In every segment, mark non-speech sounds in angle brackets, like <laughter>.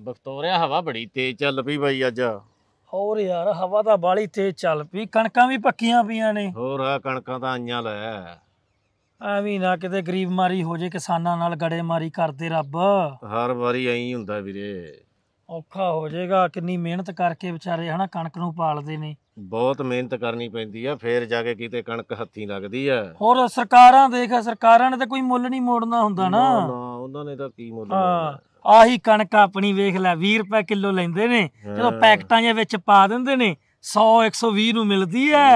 ਬਖਤੌਰਿਆ ਹਵਾ ਬੜੀ ਤੇਜ਼ ਚੱਲ ਪਈ ਬਾਈ ਅੱਜ ਹੋਰ ਯਾਰ ਹਵਾ ਤਾਂ ਬਾਲੀ ਤੇਜ਼ ਚੱਲ ਪਈ ਕਣਕਾਂ ਵੀ ਪੱਕੀਆਂ ਪਈਆਂ ਨੇ ਹੋਰ ਆ ਕਣਕਾਂ ਤਾਂ ਆਈਆਂ ਲੈ ਐਵੇਂ ਨਾ ਕਿਤੇ ਗਰੀਬ ਮਾਰੀ ਹੋ ਜੇ ਕਿਸਾਨਾਂ ਨਾਲ ਗੜੇ ਮਾਰੀ ਕਰਦੇ ਰੱਬ ਹਰ ਵਾਰੀ ਐਂ ਹੀ ਹੁੰਦਾ ਵੀਰੇ ਔਖਾ ਹੋ ਜਾਏਗਾ ਕਿੰਨੀ ਮਿਹਨਤ ਕਰਕੇ ਵਿਚਾਰੇ ਹਨਾ ਕਣਕ ਨੂੰ ਪਾਲਦੇ ਨੇ ਬਹੁਤ ਮਿਹਨਤ ਕਰਨੀ ਪੈਂਦੀ ਆ ਫੇਰ ਜਾ ਕੇ ਕਿਤੇ ਕਣਕ ਹੱਥੀ ਲੱਗਦੀ ਆ ਹੋਰ ਸਰਕਾਰਾਂ ਦੇਖ ਸਰਕਾਰਾਂ ਨੇ ਤਾਂ ਕੋਈ ਮੁੱਲ ਨਹੀਂ ਮੋੜਨਾ ਹੁੰਦਾ ਨਾ ਨਾ ਉਹਨਾਂ ਨੇ ਤਾਂ ਕੀ ਮੁੱਲ ਹਾਂ ਆਹੀ ਕਣਕ ਆਪਣੀ ਵੇਖ ਲੈ 20 ਰੁਪਏ ਕਿਲੋ ਲੈਂਦੇ ਨੇ ਜਦੋਂ ਪੈਕਟਾਂ ਜਾਂ ਵਿੱਚ ਪਾ ਦਿੰਦੇ ਨੇ 100 120 ਨੂੰ ਮਿਲਦੀ ਐ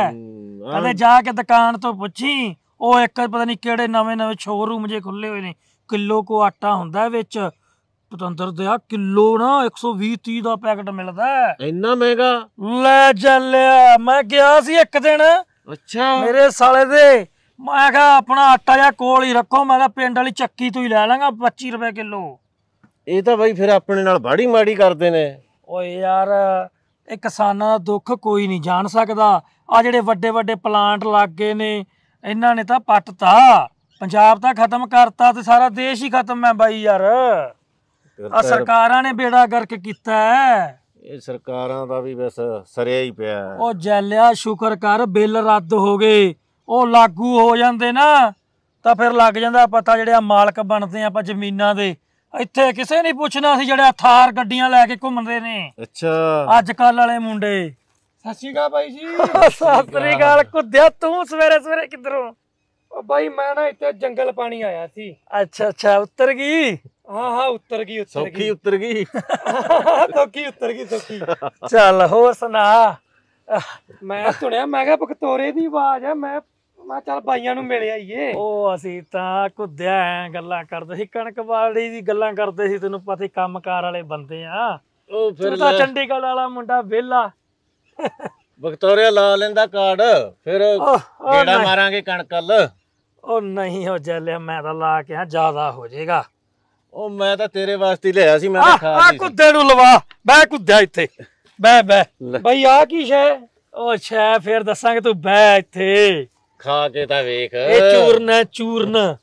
ਕਦੇ ਜਾ ਕੇ ਦੁਕਾਨ ਤੋਂ ਪੁੱਛੀ ਉਹ ਇੱਕ ਪਤਾ ਨਹੀਂ ਕਿਹੜੇ ਨਵੇਂ ਨਵੇਂ ਸ਼ੋਰੂਮ ਜੇ ਖੁੱਲੇ ਹੋਏ ਨੇ ਕਿਲੋ ਕੋ ਆਟਾ ਹੁੰਦਾ ਵਿੱਚ ਪਤੰਦਰ ਦੇ ਆ ਕਿਲੋ ਨਾ 120 30 ਦਾ ਪੈਕਟ ਮਿਲਦਾ ਇੰਨਾ ਮਹਿੰਗਾ ਲੈ ਚੱਲਿਆ ਮੈਂ ਗਿਆ ਸੀ ਇੱਕ ਦਿਨ ਅੱਛਾ ਮੇਰੇ ਸਾਲੇ ਦੇ ਮੈਂ ਕਿਹਾ ਆਪਣਾ ਆਟਾ ਜਾਂ ਕੋਲ ਹੀ ਰੱਖੋ ਮੈਂ ਕਿਹਾ ਪਿੰਡ ਵਾਲੀ ਚੱਕੀ ਤੋਂ ਹੀ ਲੈ ਲਾਂਗਾ 25 ਰੁਪਏ ਕਿਲੋ ਇਹ ਤਾਂ ਬਾਈ ਫਿਰ ਆਪਣੇ ਨਾਲ ਬਾੜੀ ਮਾੜੀ ਕਰਦੇ ਨੇ ਓਏ ਯਾਰ ਇਹ ਕਿਸਾਨਾਂ ਦਾ ਦੁੱਖ ਕੋਈ ਨਹੀਂ ਜਾਣ ਸਕਦਾ ਆ ਜਿਹੜੇ ਵੱਡੇ ਵੱਡੇ ਪਲਾਂਟ ਲੱਗ ਗਏ ਨੇ ਇਹਨਾਂ ਨੇ ਤਾਂ ਪੱਟਤਾ ਪੰਜਾਬ ਤਾਂ ਖਤਮ ਕਰਤਾ ਤੇ ਸਾਰਾ ਦੇਸ਼ ਹੀ ਖਤਮ ਹੈ ਬਾਈ ਯਾਰ ਆ ਸਰਕਾਰਾਂ ਨੇ ਬੇੜਾ ਗਰਕ ਕੀਤਾ ਇਹ ਸਰਕਾਰਾਂ ਦਾ ਵੀ ਬਸ ਸਰਿਆ ਹੀ ਪਿਆ ਉਹ ਜੈਲਿਆ ਸ਼ੁਕਰ ਕਰ ਬਿੱਲ ਰੱਦ ਹੋ ਗਏ ਉਹ ਲਾਗੂ ਹੋ ਜਾਂਦੇ ਨਾ ਤਾਂ ਫਿਰ ਲੱਗ ਜਾਂਦਾ ਪਤਾ ਜਿਹੜੇ ਮਾਲਕ ਬਣਦੇ ਆ ਆਪਾਂ ਜ਼ਮੀਨਾਂ ਦੇ ਇੱਥੇ ਕਿਸੇ ਨਹੀਂ ਪੁੱਛਣਾ ਸੀ ਜਿਹੜਾ ਥਾਰ ਗੱਡੀਆਂ ਲੈ ਕੇ ਘੁੰਮਦੇ ਨੇ ਅੱਛਾ ਅੱਜ ਕੱਲ ਵਾਲੇ ਮੁੰਡੇ ਸਤਿ ਸ਼੍ਰੀ ਅਕਾਲ ਬਾਈ ਜੀ <laughs> ਸਤਿ ਸ਼੍ਰੀ ਅਕਾਲ ਕੁੱਦਿਆ ਤੂੰ ਸਵੇਰੇ ਸਵੇਰੇ ਕਿੱਧਰੋਂ ਉਹ ਬਾਈ ਮੈਂ ਨਾ ਇੱਥੇ ਜੰਗਲ ਪਾਣੀ ਆਇਆ ਸੀ ਅੱਛਾ ਅੱਛਾ ਉੱਤਰ ਗਈ ਹਾਂ ਹਾਂ ਉੱਤਰ ਗਈ ਉੱਤਰ ਗਈ ਸੋਖੀ ਉੱਤਰ ਗਈ <laughs> ਸੋਖੀ ਉੱਤਰ ਗਈ ਸੋਖੀ ਚੱਲ ਹੋਰ ਸੁਣਾ ਮੈਂ ਸੁਣਿਆ ਮੈਂ ਕਿਹਾ ਬਖਤੋਰੇ ਦੀ ਆਵਾਜ਼ ਆ ਮੈਂ ਮੈਂ ਚੱਲ ਭਾਈਆਂ ਨੂੰ ਮਿਲ ਆਈਏ ਉਹ ਅਸੀਂ ਤਾਂ ਕੁੱਦਿਆ ਐ ਗੱਲਾਂ ਕਰਦੇ ਸੀ ਕਣਕ ਵਾਲੀ ਦੀ ਗੱਲਾਂ ਕਰਦੇ ਸੀ ਤੈਨੂੰ ਪਤਾ ਹੀ ਕੰਮਕਾਰ ਵਾਲੇ ਬੰਦੇ ਆ ਉਹ ਫਿਰ ਤਾਂ ਚੰਡੀਗੜ੍ਹ ਵਾਲਾ ਮੁੰਡਾ ਵਿਹਲਾ ਵਿਕਟੋਰੀਆ ਲਾ ਲੈਂਦਾ ਕਾਰਡ ਫਿਰ ਗੇੜਾ ਮਾਰਾਂਗੇ ਕਣਕਲ ਉਹ ਨਹੀਂ ਹੋ ਜਲਿਆ ਮੈਂ ਤਾਂ ਲਾ ਕੇ ਆ ਜ਼ਿਆਦਾ ਹੋ ਜਾਏਗਾ ਉਹ ਮੈਂ ਤਾਂ ਤੇਰੇ ਵਾਸਤੇ ਲਿਆ ਸੀ ਮੈਂ ਖਾ ਆ ਕੁੱਦੇ ਨੂੰ ਲਵਾ ਬੈ ਕੁੱਦਿਆ ਇੱਥੇ ਬੈ ਬੈ ਬਈ ਆ ਕੀ ਸ਼ੈ ਉਹ ਸ਼ੈ ਫੇਰ ਦੱਸਾਂਗੇ ਤੂੰ ਬੈ ਇੱਥੇ ਖਾ ਕੇ ਤਾਂ ਵੇਖ ਇਹ ਚੂਰਨਾ ਚੂਰਨਾ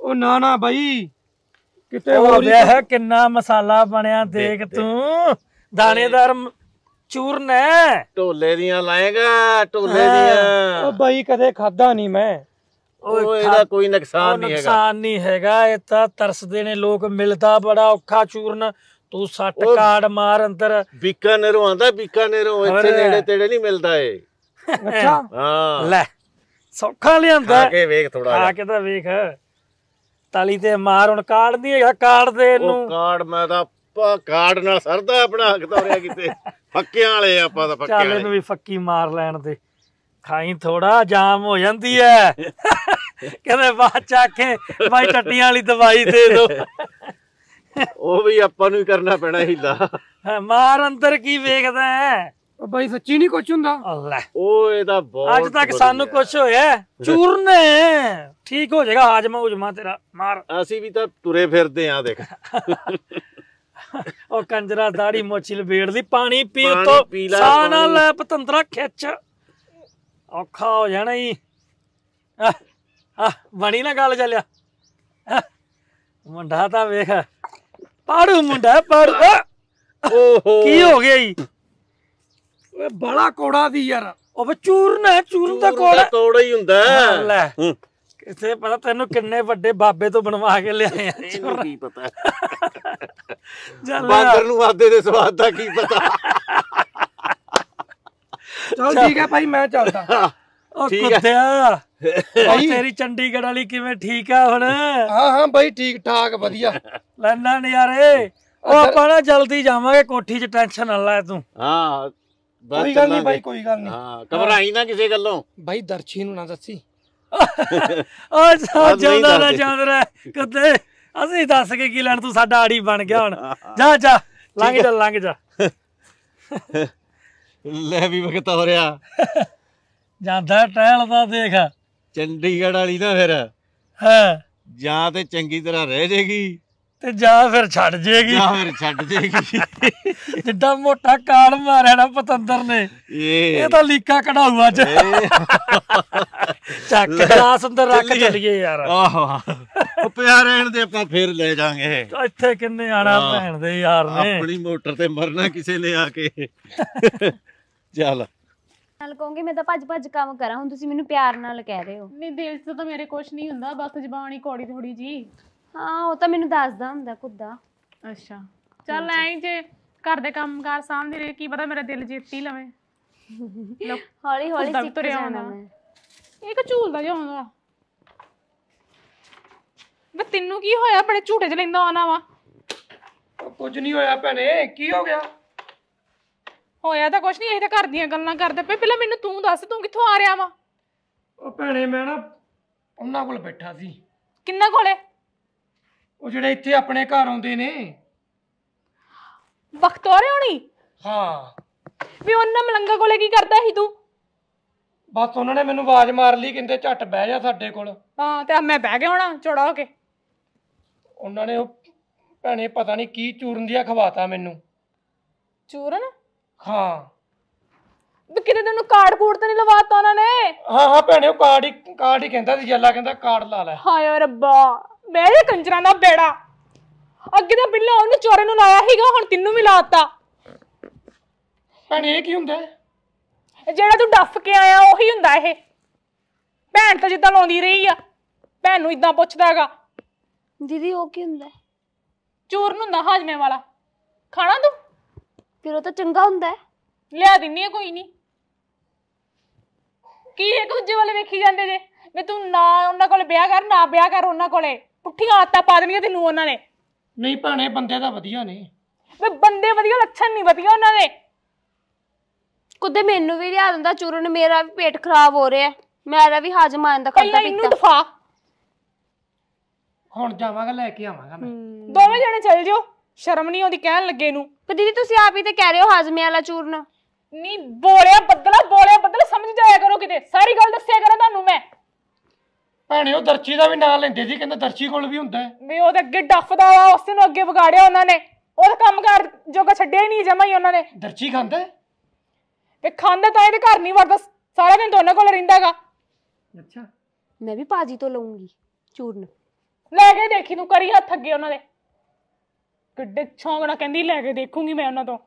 ਉਹ ਨਾ ਨਾ ਬਾਈ ਕਿਤੇ ਹੋਰ ਹੀ- ਵੇਖ ਕਿੰਨਾ ਮਸਾਲਾ ਬਣਿਆ ਦੇਖ ਤੂੰ ਦਾਣੇਦਾਰ ਮ- ਚੂਰਨ ਹੈ ਢੋਲੇ ਦੀਆਂ ਲਾਏਗਾ ਢੋਲੇ ਉਹ ਦੀਆਂ ਬਾਈ ਕਦੇ ਖਾਦਾ ਨਹੀਂ ਮੈਂ ਉਹ ਓਏ ਇਹਦਾ ਕੋਈ ਨੁਕਸਾਨ ਨਹੀਂ ਹੈਗਾ ਨੁਕਸਾਨ ਨਹੀਂ ਹੈਗਾ ਇਹ ਤਾਂ ਤਰਸਦੇ ਨੇ ਲੋਕ ਮਿਲਦਾ ਬੜਾ ਔਖਾ ਚੂਰਨ ਤੂੰ ਸੱਟ ਉਹ- ਕਾੜ ਮਾਰ ਅੰਦਰ ਬੀਕਾਨੇਰੋਂ ਆਂਦਾ ਬੀਕਾਨੇਰੋਂ ਹੋਰ। ਇੱਥੇ ਨੇੜੇ ਤੇੜੇ ਨਹੀਂ ਮਿਲਦਾ ਏ ਅੱਛਾ ਹਾਂ ਲੈ ਸੌਖਾ ਲਿਆਂਦਾ ਆ ਕੇ ਵੇਖ ਥੋੜਾ ਜਿਹਾ ਆ ਕੇ ਤਾਂ ਵੇਖ ਤਾਲੀ ਤੇ ਮਾਰ ਹੁਣ ਕਾਰਡ ਦੀ ਹੈਗਾ ਕਾਰਡ ਦੇ ਇਹਨੂੰ ਉਹ ਕਾਰਡ ਮੈਂ ਤਾਂ ਕਾਰਡ ਨਾਲ ਸਰਦਾ ਆਪਣਾ ਹੱਕ ਤਾਂ ਕਿਤੇ <laughs> ਫੱਕਿਆਂ ਵਾਲੇ ਆਪਾਂ ਤਾਂ ਫੱਕਿਆਂ ਵਾਲੇ ਚੱਲ ਇਹਨੂੰ ਵੀ ਫੱਕੀ ਮਾਰ ਲੈਣ ਦੇ ਖਾਈ ਥੋੜਾ ਜਾਮ ਹੋ ਜਾਂਦੀ ਐ <laughs> ਕਹਿੰਦੇ ਬਾਅਦ ਚ ਆਖੇ ਬਾਈ ਟੱਟੀਆਂ ਵਾਲੀ ਦਵਾਈ ਦੇ ਦੋ ਉਹ ਵੀ ਆਪਾਂ ਨੂੰ ਹੀ ਕਰਨਾ ਪੈਣਾ ਹੀਲਾ ਮਾਰ ਅੰਦਰ ਕੀ ਵੇਖਦਾ ਹੈ ਬਾਈ ਸੱਚੀ ਨਹੀਂ ਕੁਛ ਹੁੰਦਾ ਅੱਲਾ ਓਏ ਦਾ ਬਹੁਤ ਅੱਜ ਤੱਕ ਸਾਨੂੰ ਕੁਛ ਹੋਇਆ ਚੂਰਨੇ ਠੀਕ ਹੋ ਜਾਏਗਾ ਹਾਜਮਾ ਉਜਮਾ ਤੇਰਾ ਮਾਰ ਅਸੀਂ ਵੀ ਤਾਂ ਤੁਰੇ ਫਿਰਦੇ ਆ ਦੇਖ ਉਹ ਕੰਜਰਾ ਦਾੜੀ ਮੋਚੀ ਲਵੇੜ ਦੀ ਪਾਣੀ ਪੀ ਤੋ ਸਾਹ ਲੈ ਪਤੰਦਰਾ ਖਿੱਚ ਔਖਾ ਹੋ ਜਾਣਾ ਹੀ ਆ ਬਣੀ ਨਾ ਗੱਲ ਚੱਲਿਆ ਮੁੰਡਾ ਤਾਂ ਵੇਖ ਪਾੜੂ ਮੁੰਡਾ ਪਾੜੂ ਓਹੋ ਕੀ ਹੋ ਗਿਆ ਜੀ ਓਏ ਬੜਾ ਕੋੜਾ ਦੀ ਯਾਰ ਉਹ ਚੂਰਨ ਹੈ ਚੂਰਨ ਦਾ ਕੋੜਾ ਕੋੜਾ ਹੀ ਹੁੰਦਾ ਲੈ ਕਿਸੇ ਪਤਾ ਤੈਨੂੰ ਕਿੰਨੇ ਵੱਡੇ ਬਾਬੇ ਤੋਂ ਬਣਵਾ ਕੇ ਲਿਆਏ ਆ ਚੂਰਨ ਕੀ ਪਤਾ ਬਾਂਦਰ ਨੂੰ ਆਦੇ ਦੇ ਸਵਾਦ ਦਾ ਕੀ ਪਤਾ ਚਲ ਠੀਕ ਹੈ ਭਾਈ ਮੈਂ ਚੱਲਦਾ ਉਹ ਕੁੱਤਿਆ ਉਹ ਤੇਰੀ ਚੰਡੀਗੜ੍ਹ ਵਾਲੀ ਕਿਵੇਂ ਠੀਕ ਆ ਹੁਣ ਹਾਂ ਹਾਂ ਭਾਈ ਠੀਕ ਠਾਕ ਵਧੀਆ ਲੈਣਾ ਨਜ਼ਾਰੇ ਉਹ ਆਪਾਂ ਨਾ ਜਲਦੀ ਜਾਵਾਂਗੇ ਕੋਠੀ 'ਚ ਟੈਨਸ਼ਨ ਨਾ ਲੈ ਤੂੰ ਹਾਂ ਕੋਈ ਗੱਲ ਨਹੀਂ ਬਾਈ ਕੋਈ ਗੱਲ ਨਹੀਂ ਹਾਂ ਘਬਰਾਈ ਨਾ ਕਿਸੇ ਗੱਲੋਂ ਬਾਈ ਦਰਸ਼ੀ ਨੂੰ ਨਾ ਦੱਸੀ ਓ ਜਾਂਦਾ ਰਹਿ ਜਾਂਦਾ ਰਹਿ ਕਦੇ ਅਸੀਂ ਦੱਸ ਕੇ ਕੀ ਲੈਣ ਤੂੰ ਸਾਡਾ ਆੜੀ ਬਣ ਗਿਆ ਹੁਣ ਜਾ ਜਾ ਲੰਘ ਜਾ ਲੰਘ ਜਾ ਲੈ ਵੀ ਵਕਤ ਹੋ ਰਿਹਾ ਜਾਂਦਾ ਟਹਿਲਦਾ ਦੇਖ ਚੰਡੀਗੜ੍ਹ ਵਾਲੀ ਨਾ ਫਿਰ ਹਾਂ ਜਾਂ ਤੇ ਚੰਗੀ ਤਰ੍ਹਾਂ ਰਹਿ ਜੇਗੀ ਤੇ ਜਾ ਫਿਰ ਛੱਡ ਜੇਗੀ ਜਾ ਫਿਰ ਛੱਡ ਜੇਗੀ ਜਿੱਦਾਂ ਮੋਟਾ ਕਾਲ ਮਾਰਿਆ ਨਾ ਪਤੰਦਰ ਨੇ ਇਹ ਤਾਂ ਲੀਕਾ ਕਢਾਊ ਅੱਜ ਚੱਕ ਗਲਾਸ ਅੰਦਰ ਰੱਖ ਚੱਲੀਏ ਯਾਰ ਆਹੋ ਉਹ ਪਿਆ ਰਹਿਣ ਦੇ ਆਪਾਂ ਫੇਰ ਲੈ ਜਾਾਂਗੇ ਇੱਥੇ ਕਿੰਨੇ ਆਣਾ ਭੈਣ ਦੇ ਯਾਰ ਨੇ ਆਪਣੀ ਮੋਟਰ ਤੇ ਮਰਨਾ ਕਿਸੇ ਨੇ ਆ ਕੇ ਚੱਲ ਨਾਲ ਕਹੋਗੇ ਮੈਂ ਤਾਂ ਭੱਜ ਭੱਜ ਕੰਮ ਕਰਾਂ ਹੁਣ ਤੁਸੀਂ ਮੈਨੂੰ ਪਿਆਰ ਨਾਲ ਕਹਿ ਰਹੇ ਹੋ ਨਹੀਂ ਦਿਲ 'ਚ ਤਾਂ ਮੇਰੇ ਕੁਝ ਨਹੀਂ ਹੁੰਦਾ ਬਸ ਜ਼ਬਾਨੀ ਕੋੜੀ ਥੋੜੀ ਜੀ ਹਾਂ ਉਹ ਤਾਂ ਮੈਨੂੰ ਦੱਸਦਾ ਹੁੰਦਾ ਕੁੱਦਾ ਅੱਛਾ ਚੱਲ ਐਂ ਜੇ ਘਰ ਦੇ ਕੰਮਕਾਰ ਸਾਹਮਣੇ ਰਹੀ ਕੀ ਪਤਾ ਮੇਰਾ ਦਿਲ ਜਿੱਤੀ ਲਵੇ ਹੌਲੀ ਹੌਲੀ ਸਿੱਖ ਜਾਣਾ ਮੈਂ ਇਹ ਕਿ ਝੂਲਦਾ ਜਿਹਾ ਹੁੰਦਾ ਵੇ ਤੈਨੂੰ ਕੀ ਹੋਇਆ ਬੜੇ ਝੂਟੇ ਚ ਲੈਂਦਾ ਆਣਾ ਵਾ ਕੁਝ ਨਹੀਂ ਹੋਇਆ ਭੈਣੇ ਕੀ ਹੋ ਗਿਆ ਹੋਇਆ ਤਾਂ ਕੁਝ ਨਹੀਂ ਅਸੀਂ ਤਾਂ ਘਰ ਦੀਆਂ ਗੱਲਾਂ ਕਰਦੇ ਪਏ ਪਹਿਲਾਂ ਮੈਨੂੰ ਤੂੰ ਦੱਸ ਤੂੰ ਕਿੱਥੋਂ ਆ ਰਿਹਾ ਵਾ ਉਹ ਭੈਣੇ ਮੈਂ ਨਾ ਉਹਨਾਂ ਕੋਲ ਬੈਠਾ ਸੀ ਕਿੰਨਾ ਕੋਲੇ ਉਹ ਜਿਹੜੇ ਇੱਥੇ ਆਪਣੇ ਘਰ ਆਉਂਦੇ ਨੇ ਬਖਤੌਰੇ ਹੋਣੀ ਹਾਂ ਵੀ ਉਹਨਾਂ ਮਲੰਗਾ ਕੋਲੇ ਕੀ ਕਰਦਾ ਸੀ ਤੂੰ ਬਸ ਉਹਨਾਂ ਨੇ ਮੈਨੂੰ ਆਵਾਜ਼ ਮਾਰ ਲਈ ਕਹਿੰਦੇ ਝੱਟ ਬਹਿ ਜਾ ਸਾਡੇ ਕੋਲ ਹਾਂ ਤੇ ਮੈਂ ਬਹਿ ਗਿਆ ਹੋਣਾ ਚੜਾ ਕੇ ਉਹਨਾਂ ਨੇ ਭੈਣੇ ਪਤਾ ਨਹੀਂ ਕੀ ਚੂਰਨ ਦੀਆ ਖਵਾਤਾ ਮੈਨੂੰ ਚੂਰਨ ਹਾਂ ਵੀ ਕਿਤੇ ਤੈਨੂੰ ਕਾਰਡ ਕੋਡ ਤਾਂ ਨਹੀਂ ਲਵਾਤਾ ਉਹਨਾਂ ਨੇ ਹਾਂ ਹਾਂ ਭੈਣੇ ਉਹ ਕਾਰਡ ਹੀ ਕਾਰਡ ਹੀ ਕਹਿੰਦਾ ਸੀ ਜੱਲਾ ਕਹਿੰਦਾ ਕਾਰਡ ਲਾ ਲੈ ਹਾਏ ਰੱਬਾ ਮੇਰੇ ਕੰਜਰਾਂ ਦਾ ਬੇੜਾ ਅੱਗੇ ਤਾਂ ਬਿੱਲਾ ਉਹਨੂੰ ਚੋਰੇ ਨੂੰ ਲਾਇਆ ਸੀਗਾ ਹੁਣ ਤੈਨੂੰ ਵੀ ਲਾਤਾ ਭੈਣ ਇਹ ਕੀ ਹੁੰਦਾ ਹੈ? ਜਿਹੜਾ ਤੂੰ ਡੱਫ ਕੇ ਆਇਆ ਉਹੀ ਹੁੰਦਾ ਇਹ ਭੈਣ ਤਾਂ ਜਿੱਦਾਂ ਲਾਉਂਦੀ ਰਹੀ ਆ ਭੈਣ ਨੂੰ ਇਦਾਂ ਪੁੱਛਦਾਗਾ ਦੀਦੀ ਉਹ ਕੀ ਹੁੰਦਾ ਚੋਰ ਨੂੰ ਹੁੰਦਾ ਹਾਜਮੇ ਵਾਲਾ ਖਾਣਾ ਤੂੰ ਫਿਰ ਉਹ ਤਾਂ ਚੰਗਾ ਹੁੰਦਾ ਲਿਆ ਦਿੰਨੀ ਆ ਕੋਈ ਨਹੀਂ ਕੀ ਇੱਕ ਦੂਜੇ ਵਾਲੇ ਵੇਖੀ ਜਾਂਦੇ ਜੇ ਵੀ ਤੂੰ ਨਾ ਉਹਨਾਂ ਕੋਲ ਵਿਆਹ ਕਰ ਨਾ ਵਿਆਹ ਕਰ ਉਹਨਾਂ ਕੋਲੇ ਪੁੱਠੀਆਂ ਆਤਾ ਪਾ ਦੇਣੀਆਂ ਤੈਨੂੰ ਉਹਨਾਂ ਨੇ ਨਹੀਂ ਭਾਣੇ ਬੰਦੇ ਤਾਂ ਵਧੀਆ ਨੇ ਵੇ ਬੰਦੇ ਵਧੀਆ ਲੱਛਣ ਨਹੀਂ ਵਧੀਆ ਉਹਨਾਂ ਦੇ ਕੁੱਦੇ ਮੈਨੂੰ ਵੀ ਲਿਆ ਦਿੰਦਾ ਚੂਰਨ ਮੇਰਾ ਵੀ ਪੇਟ ਖਰਾਬ ਹੋ ਰਿਹਾ ਮੇਰਾ ਵੀ ਹਾਜ਼ਮ ਆਉਣ ਦਾ ਕਰਦਾ ਪੀਤਾ ਪਿੱਤਾ ਹੁਣ ਜਾਵਾਂਗਾ ਲੈ ਕੇ ਆਵਾਂਗਾ ਮੈਂ ਦੋਵੇਂ ਜਣੇ ਚੱਲ ਜਿਓ ਸ਼ਰਮ ਨਹੀਂ ਆਉਂਦੀ ਕਹਿਣ ਲੱਗੇ ਨੂੰ ਪਰ ਦੀਦੀ ਤੁਸੀਂ ਆਪ ਹੀ ਤੇ ਕਹਿ ਰਹੇ ਹੋ ਹਾਜ਼ਮੇ ਵਾਲਾ ਚੂਰਨ ਨਹੀਂ ਬੋਲਿਆ ਬੱਦਲਾ ਬੋਲਿਆ ਬੱਦਲ ਸਮਝ ਜਾਇਆ ਕਰੋ ਕਿਤੇ ਸਾਰੀ ਗੱਲ ਦੱਸਿਆ ਕਰਾਂ ਤੁਹਾਨੂੰ ਮੈਂ ਭੈਣੇ ਉਹ ਦਰਚੀ ਦਾ ਵੀ ਨਾਂ ਲੈਂਦੇ ਸੀ ਕਹਿੰਦਾ ਦਰਚੀ ਕੋਲ ਵੀ ਹੁੰਦਾ ਵੀ ਉਹਦੇ ਅੱਗੇ ਡੱਫਦਾ ਵਾ ਉਸ ਨੂੰ ਅੱਗੇ ਵਿਗਾੜਿਆ ਉਹਨਾਂ ਨੇ ਉਹਦਾ ਕਰ ਜੋਗਾ ਛੱਡਿਆ ਹੀ ਨਹੀਂ ਜਮਾ ਹੀ ਉਹਨਾਂ ਨੇ ਦਰਚੀ ਖਾਂਦਾ ਹੈ? ਤੇ ਖਾਂਦਾ ਤਾਂ ਇਹਦੇ ਘਰ ਨਹੀਂ ਵੜਦਾ ਸਾਰਾ ਦਿਨ ਦੋਨਾਂ ਕੋਲ ਰਹਿੰਦਾਗਾ ਅੱਛਾ ਮੈਂ ਵੀ ਪਾਜੀ ਤੋਂ ਲਵਾਂਗੀ ਚੂਰਨ ਲੈ ਕੇ ਦੇਖੀ ਨੂੰ ਕਰੀ ਹੱਥ ਅੱਗੇ ਉਹਨਾਂ ਦੇ ਕਿੱਡੇ ਛੌਂਕ ਕਹਿੰਦੀ ਲੈ ਕੇ ਦੇਖੂੰਗੀ ਮੈਂ ਉਹਨਾਂ ਤੋਂ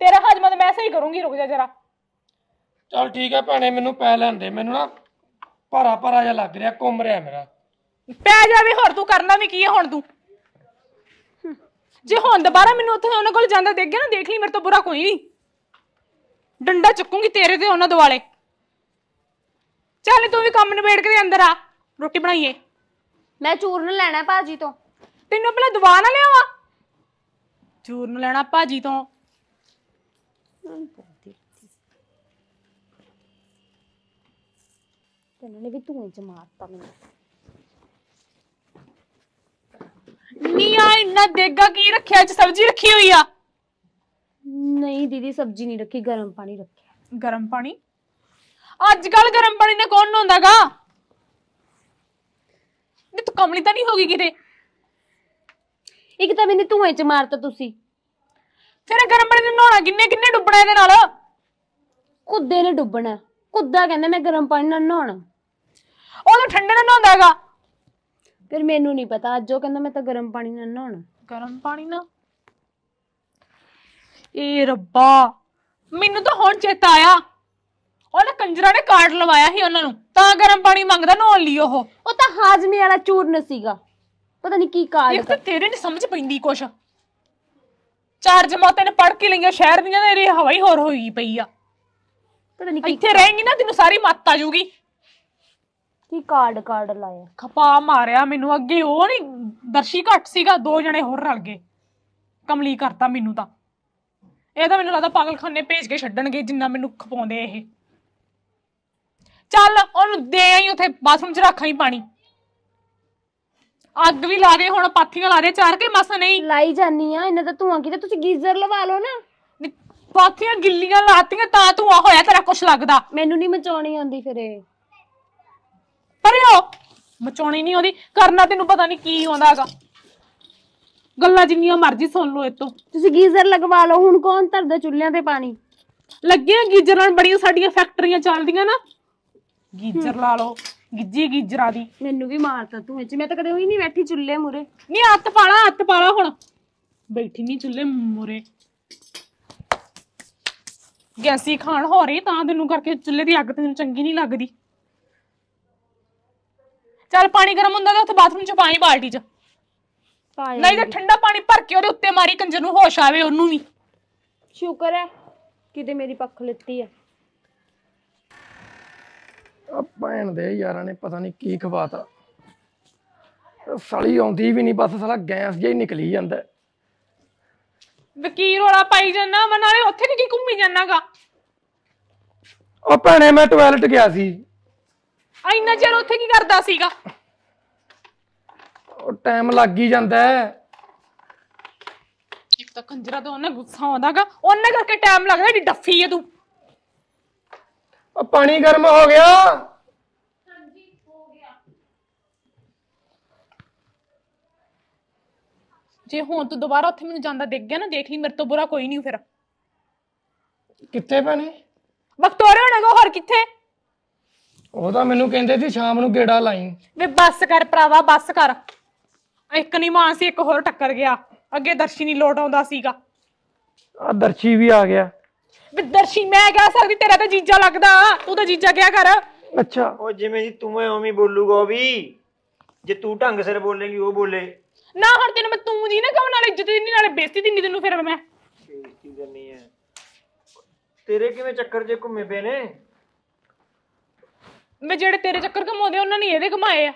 ਤੇਰਾ ਹਜਮਾ ਤਾਂ ਮੈਂ ਸਹੀ ਕਰੂੰਗੀ ਰੁਕ ਜਾ ਜਰਾ ਚਲ ਠੀਕ ਹੈ ਭੈਣੇ ਮੈਨੂੰ ਪੈ ਲੈਣ ਦੇ ਮੈਨੂੰ ਨਾ ਭਾਰਾ ਭਾਰਾ ਜਿਹਾ ਲੱਗ ਰਿਹਾ ਘੁੰਮ ਰਿਹਾ ਮੇਰਾ ਪੈ ਜਾ ਵੀ ਹੋਰ ਤੂੰ ਕਰਨਾ ਵੀ ਕੀ ਹੈ ਹੁਣ ਤੂੰ ਜੇ ਹੁਣ ਦੁਬਾਰਾ ਮੈਨੂੰ ਉੱਥੇ ਉਹਨਾਂ ਕੋਲ ਜਾਂਦਾ ਦੇਖ ਗਿਆ ਨਾ ਦੇਖ ਲਈ ਮੇਰੇ ਤੋਂ ਬੁਰਾ ਕੋਈ ਨਹੀਂ ਡੰਡਾ ਚੁੱਕੂਗੀ ਤੇਰੇ ਤੇ ਉਹਨਾਂ ਦੁਆਲੇ ਚੱਲ ਤੂੰ ਵੀ ਕੰਮ ਨਿਬੇੜ ਕੇ ਅੰਦਰ ਆ ਰੋਟੀ ਬਣਾਈਏ ਮੈਂ ਚੂਰਨ ਲੈਣਾ ਭਾਜੀ ਤੋਂ ਤੈਨੂੰ ਪਹਿਲਾਂ ਦਵਾ ਨਾ ਲਿਆਵਾ ਚੂਰਨ ਲੈਣਾ ਭਾਜੀ ਤੋਂ ਤੇ ਇਹਨਾਂ ਨੇ ਵੀ ਧੂਏ ਚ ਮਾਰਤਾ ਮੈਨੂੰ ਨੀ ਆ ਇੰਨਾ ਦੇਗਾ ਕੀ ਰੱਖਿਆ ਚ ਸਬਜ਼ੀ ਰੱਖੀ ਹੋਈ ਆ ਨਹੀਂ ਦੀਦੀ ਸਬਜ਼ੀ ਨਹੀਂ ਰੱਖੀ ਗਰਮ ਪਾਣੀ ਰੱਖਿਆ ਗਰਮ ਪਾਣੀ ਅੱਜ ਕੱਲ ਗਰਮ ਪਾਣੀ ਨੇ ਕੌਣ ਨਹਾਉਂਦਾਗਾ ਇਹ ਤੂੰ ਕਮਲੀ ਤਾਂ ਨਹੀਂ ਹੋ ਗਈ ਕਿਤੇ ਇੱਕ ਤਾਂ ਮੈਨੂੰ ਧੂਏ ਚ ਮਾਰਤਾ ਤੁਸੀਂ ਫਿਰ ਗਰਮ ਪਾਣੀ ਨੂੰ ਨਹਾਉਣਾ ਕਿੰਨੇ ਕਿੰਨੇ ਡੁੱਬਣਾ ਇਹਦੇ ਨਾਲ ਕੁੱਦੇ ਨੇ ਡੁੱਬਣਾ ਕੁੱਦਾ ਕਹਿੰਦਾ ਮੈਂ ਗਰਮ ਪਾਣੀ ਨਾਲ ਨਹਾਉਣਾ ਤਾਂ ਠੰਡੇ ਨਾਲ ਨਹਾਉਂਦਾ ਹੈਗਾ ਫਿਰ ਮੈਨੂੰ ਨਹੀਂ ਪਤਾ ਅੱਜ ਉਹ ਕਹਿੰਦਾ ਮੈਂ ਤਾਂ ਗਰਮ ਪਾਣੀ ਨਾਲ ਨਹਾਉਣਾ ਗਰਮ ਪਾਣੀ ਨਾਲ ਏ ਰੱਬਾ ਮੈਨੂੰ ਤਾਂ ਹੁਣ ਚੇਤਾ ਆਇਆ ਉਹਨੇ ਕੰਜਰਾ ਨੇ ਕਾਰਡ ਲਵਾਇਆ ਸੀ ਉਹਨਾਂ ਨੂੰ ਤਾਂ ਗਰਮ ਪਾਣੀ ਮੰਗਦਾ ਨਹਾਉਣ ਲਈ ਉਹ ਉਹ ਤਾਂ ਹਾਜ਼ਮੇ ਵਾਲਾ ਚੂਰਨ ਸੀਗਾ ਪਤਾ ਨਹੀਂ ਕੀ ਕਾਰਡ ਇੱਕ ਤਾਂ ਤੇਰੇ ਨਹੀਂ ਸਮਝ ਪੈਂਦੀ ਕੁਛ ਚਾਰ ਜਮਾਤਾਂ ਨੇ ਪੜ੍ਹ ਕੇ ਲਈਆਂ ਸ਼ਹਿਰ ਦੀਆਂ ਤੇਰੀ ਹਵਾ ਹੀ ਹੋਰ ਹੋਈ ਪਈ ਆ ਪਤਾ ਨਹੀਂ ਇੱਥੇ ਰਹੇਂਗੀ ਨਾ ਤੈਨੂੰ ਸਾਰੀ ਮੱਤ ਆ ਜੂਗੀ ਕੀ ਕਾਰਡ ਕਾਰਡ ਲਾਇਆ ਖਪਾ ਮਾਰਿਆ ਮੈਨੂੰ ਅੱਗੇ ਉਹ ਨਹੀਂ ਦਰਸ਼ੀ ਘੱਟ ਸੀਗਾ ਦੋ ਜਣੇ ਹੋਰ ਰਲ ਗਏ ਕਮਲੀ ਕਰਤਾ ਮੈਨੂੰ ਤਾਂ ਇਹ ਤਾਂ ਮੈਨੂੰ ਲੱਗਦਾ ਪਾਗਲਖਾਨੇ ਭੇਜ ਕੇ ਛੱਡਣਗੇ ਜਿੰਨਾ ਮੈਨੂੰ ਖਪਾਉਂਦੇ ਇਹ ਚੱਲ ਉਹਨੂੰ ਦੇ ਆਈ ਉਥੇ ਬਾਥਰੂਮ 'ਚ ਰੱਖਾਂ ਹੀ ਪਾਣੀ ਅੱਗ ਵੀ ਲਾ ਦੇ ਹੁਣ ਪਾਥੀਆਂ ਲਾ ਦੇ ਚਾਰ ਕੇ ਮਸ ਨਹੀਂ ਲਾਈ ਜਾਨੀ ਆ ਇਹਨਾਂ ਦਾ ਧੂਆਂ ਕਿਤੇ ਤੁਸੀਂ ਗੀਜ਼ਰ ਲਵਾ ਲਓ ਨਾ ਪਾਥੀਆਂ ਗਿੱਲੀਆਂ ਲਾਤੀਆਂ ਤਾਂ ਤੂੰ ਆ ਹੋਇਆ ਤੇਰਾ ਕੁਛ ਲੱਗਦਾ ਮੈਨੂੰ ਨਹੀਂ ਮਚਾਉਣੀ ਆਉਂਦੀ ਫਿਰ ਇਹ ਪਰਿਓ ਮਚਾਉਣੀ ਨਹੀਂ ਆਉਂਦੀ ਕਰਨਾ ਤੈਨੂੰ ਪਤਾ ਨਹੀਂ ਕੀ ਆਉਂਦਾ ਹੈਗਾ ਗੱਲਾਂ ਜਿੰਨੀਆਂ ਮਰਜ਼ੀ ਸੁਣ ਲਓ ਇਤੋਂ ਤੁਸੀਂ ਗੀਜ਼ਰ ਲਗਵਾ ਲਓ ਹੁਣ ਕੌਣ ਧਰਦਾ ਚੁੱਲ੍ਹਿਆਂ ਤੇ ਪਾਣੀ ਲੱਗੀਆਂ ਗੀਜ਼ਰਾਂ ਨਾਲ ਬੜੀਆਂ ਸਾਡੀਆਂ ਫੈਕਟਰੀਆਂ ਚੱਲਦੀਆਂ ਨਾ ਗੀਜ਼ਰ ਲਾ ਲਓ ਗਿੱਜੀ ਗੀਜ਼ਰਾਂ ਦੀ ਮੈਨੂੰ ਵੀ ਮਾਰਤਾ ਤੂੰ ਇੱਚ ਮੈਂ ਤਾਂ ਕਦੇ ਹੋਈ ਨਹੀਂ ਬੈਠੀ ਚੁੱਲ੍ਹੇ ਮੂਰੇ ਨਹੀਂ ਹੱਥ ਪਾਲਾ ਹੱਥ ਪਾਲਾ ਹੁਣ ਬੈਠੀ ਨਹੀਂ ਚੁੱਲ੍ਹੇ ਮੂਰੇ ਗੈਸੀ ਖਾਣ ਹੋ ਰਹੀ ਤਾਂ ਤੈਨੂੰ ਕਰਕੇ ਚੁੱਲ੍ਹੇ ਦੀ ਅੱਗ ਤੈਨੂੰ ਚੰਗੀ ਨਹੀਂ ਲੱਗਦੀ ਚੱਲ ਪਾਣੀ ਗਰਮ ਹੁੰਦਾ ਤਾਂ ਉੱਥੇ ਬਾਥਰੂਮ 'ਚ ਪਾਣੀ ਬਾਲਟੀ 'ਚ ਪਾਇਆ ਨਹੀਂ ਤਾਂ ਠੰਡਾ ਪਾਣੀ ਭਰ ਕੇ ਉਹਦੇ ਉੱਤੇ ਮਾਰੀ ਕੰਜਰ ਨੂੰ ਹੋਸ਼ ਆਵੇ ਉਹਨੂੰ ਵੀ ਸ਼ੁਕਰ ਹੈ ਕਿਤੇ ਮੇਰੀ ਪੱਖ ਲੱਤੀ ਹੈ ਆ ਭੈਣ ਦੇ ਯਾਰਾਂ ਨੇ ਪਤਾ ਨਹੀਂ ਕੀ ਖਵਾਤਾ ਸਾਲੀ ਆਉਂਦੀ ਵੀ ਨਹੀਂ ਬਸ ਸਾਲਾ ਗੈਸ ਜਿਹੀ ਨਿਕਲੀ ਜਾਂਦਾ ਵਕੀਰ ਵਾਲਾ ਪਾਈ ਜਾਂਦਾ ਮੈਂ ਨਾਲੇ ਉੱਥੇ ਨਹੀਂ ਕੀ ਘੁੰਮੀ ਜਾਨਾਗਾ ਉਹ ਭੈਣੇ ਮੈਂ ਟਾਇਲਟ ਗਿਆ ਸੀ ਐਨਾ ਚਿਰ ਉੱਥੇ ਕੀ ਕਰਦਾ ਸੀਗਾ ਉਹ ਟਾਈਮ ਲੱਗ ਹੀ ਜਾਂਦਾ ਹੈ ਇੱਕ ਤਾਂ ਕੰਜਰਾ ਤੋਂ ਉਹਨੇ ਗੁੱਸਾ ਆਉਂਦਾਗਾ ਉਹਨੇ ਕਰਕੇ ਟਾਈਮ ਲੱਗਦਾ ਡੱਫੀ ਹੈ ਤੂੰ ਉਹ ਪਾਣੀ ਗਰਮ ਹੋ ਗਿਆ ਜੇ ਹੁਣ ਤੂੰ ਦੁਬਾਰਾ ਉੱਥੇ ਮੈਨੂੰ ਜਾਂਦਾ ਦੇਖ ਗਿਆ ਨਾ ਦੇਖ ਲਈ ਮੇਰੇ ਤੋਂ ਬੁਰਾ ਕੋਈ ਨਹੀਂ ਫਿਰ ਕਿੱਥੇ ਭੈਣੇ ਵਕਤੋਰੇ ਹੋਣਾ ਕੋ ਹੋਰ ਕਿੱਥੇ ਉਹ ਤਾਂ ਮੈਨੂੰ ਕਹਿੰਦੇ ਸੀ ਸ਼ਾਮ ਨੂੰ ਗੇੜਾ ਲਾਈ ਵੇ ਬੱਸ ਕਰ ਭਰਾਵਾ ਬੱਸ ਕਰ ਇੱਕ ਨਹੀਂ ਮਾਂ ਸੀ ਇੱਕ ਹੋਰ ਟੱਕਰ ਗਿਆ ਅੱਗੇ ਦਰਸ਼ੀ ਨਹੀਂ ਲੋਟ ਆਉਂਦਾ ਸੀਗਾ ਆ ਦਰਸ਼ੀ ਵੀ ਆ ਗਿਆ ਵੇ ਦਰਸ਼ੀ ਮੈਂ ਕਹਿ ਸਕਦੀ ਤੇਰਾ ਤਾਂ ਜੀਜਾ ਲੱਗਦਾ ਤੂੰ ਤਾਂ ਜੀਜਾ ਕਿਹਾ ਕਰ ਅੱਛਾ ਉਹ ਜਿਵੇਂ ਜੀ ਤੂੰ ਐਵੇਂ ਹੀ ਬੋਲੂਗਾ ਉਹ ਵੀ ਜੇ ਤੂੰ ਢੰਗ ਸਿਰ ਬੋਲੇਗੀ ਉਹ ਬੋਲੇ ਨਾ ਹੁਣ ਤੈਨੂੰ ਮੈਂ ਤੂੰ ਜੀ ਨਾ ਕਹੋ ਨਾਲ ਇੱਜ਼ਤ ਨਹੀਂ ਨਾਲੇ ਬੇਇੱਜ਼ਤੀ ਦਿੰਦੀ ਤੈਨੂੰ ਫਿਰ ਮੈਂ ਕੀ ਕਰਨੀ ਹੈ ਤੇਰੇ ਕਿਵੇਂ ਚੱਕਰ ਜੇ ਘੁੰਮੇ ਪਏ ਨੇ ਮੈਂ ਜਿਹੜੇ ਤੇਰੇ ਚੱਕਰ ਘਮਾਉਂਦੇ ਉਹਨਾਂ ਨੇ ਇਹਦੇ ਘਮਾਏ ਆ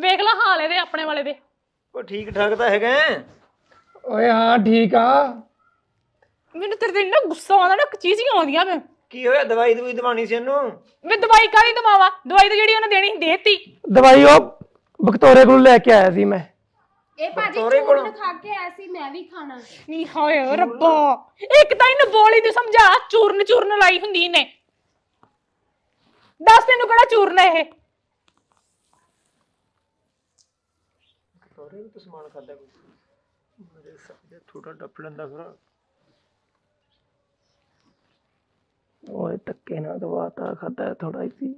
ਵੇਖ ਲੈ ਹਾਲ ਇਹਦੇ ਆਪਣੇ ਵਾਲੇ ਦੇ ਉਹ ਠੀਕ ਠਾਕ ਤਾਂ ਹੈਗਾ ਓਏ ਹਾਂ ਠੀਕ ਆ ਮੈਨੂੰ ਤੇਰੇ ਤੇ ਨਾ ਗੁੱਸਾ ਆਉਂਦਾ ਨਾ ਇੱਕ ਚੀਜ਼ ਆਉਂਦੀਆਂ ਮੈਂ ਕੀ ਹੋਇਆ ਦਵਾਈ ਦਵਾਈ ਦਵਾਣੀ ਸੀ ਇਹਨੂੰ ਮੈਂ ਦਵਾਈ ਕਾਹਦੀ ਦਵਾਵਾ ਦਵਾਈ ਤਾਂ ਜਿਹੜੀ ਉਹਨੇ ਦੇਣੀ ਦੇਤੀ ਦਵਾਈ ਉਹ ਬਕਤੋਰੇ ਕੋਲ ਲੈ ਕੇ ਆਇਆ ਸੀ ਮੈਂ ਇਹ ਭਾਜੀ ਤੋਰੇ ਕੋਲੋਂ। ਖਾ ਕੇ ਆਇਆ ਸੀ ਮੈਂ ਵੀ ਖਾਣਾ ਨਹੀਂ ਹੋਏ ਰੱਬਾ ਇੱਕ ਤਾਂ ਇਹਨੂੰ ਬੋਲੀ ਤੂੰ ਸਮਝਾ ਚੂਰਨ ਚੂਰਨ ਲਾਈ ਹੁੰਦੀ ਨੇ ਦੱਸ ਤੈਨੂੰ ਕਿਹੜਾ ਚੂਰਨ ਇਹ ਤੋਰੇ ਨੂੰ ਤੂੰ ਸਮਾਨ ਖਾਦਾ ਕੋਈ ਮੇਰੇ ਦੇ ਥੋੜਾ ਡੱਫ ਲੈਂਦਾ ਫਿਰ ਉਹ ਧੱਕੇ ਨਾਲ ਦਵਾਤਾ ਖਾਦਾ ਥੋੜਾ ਹੀ ਸੀ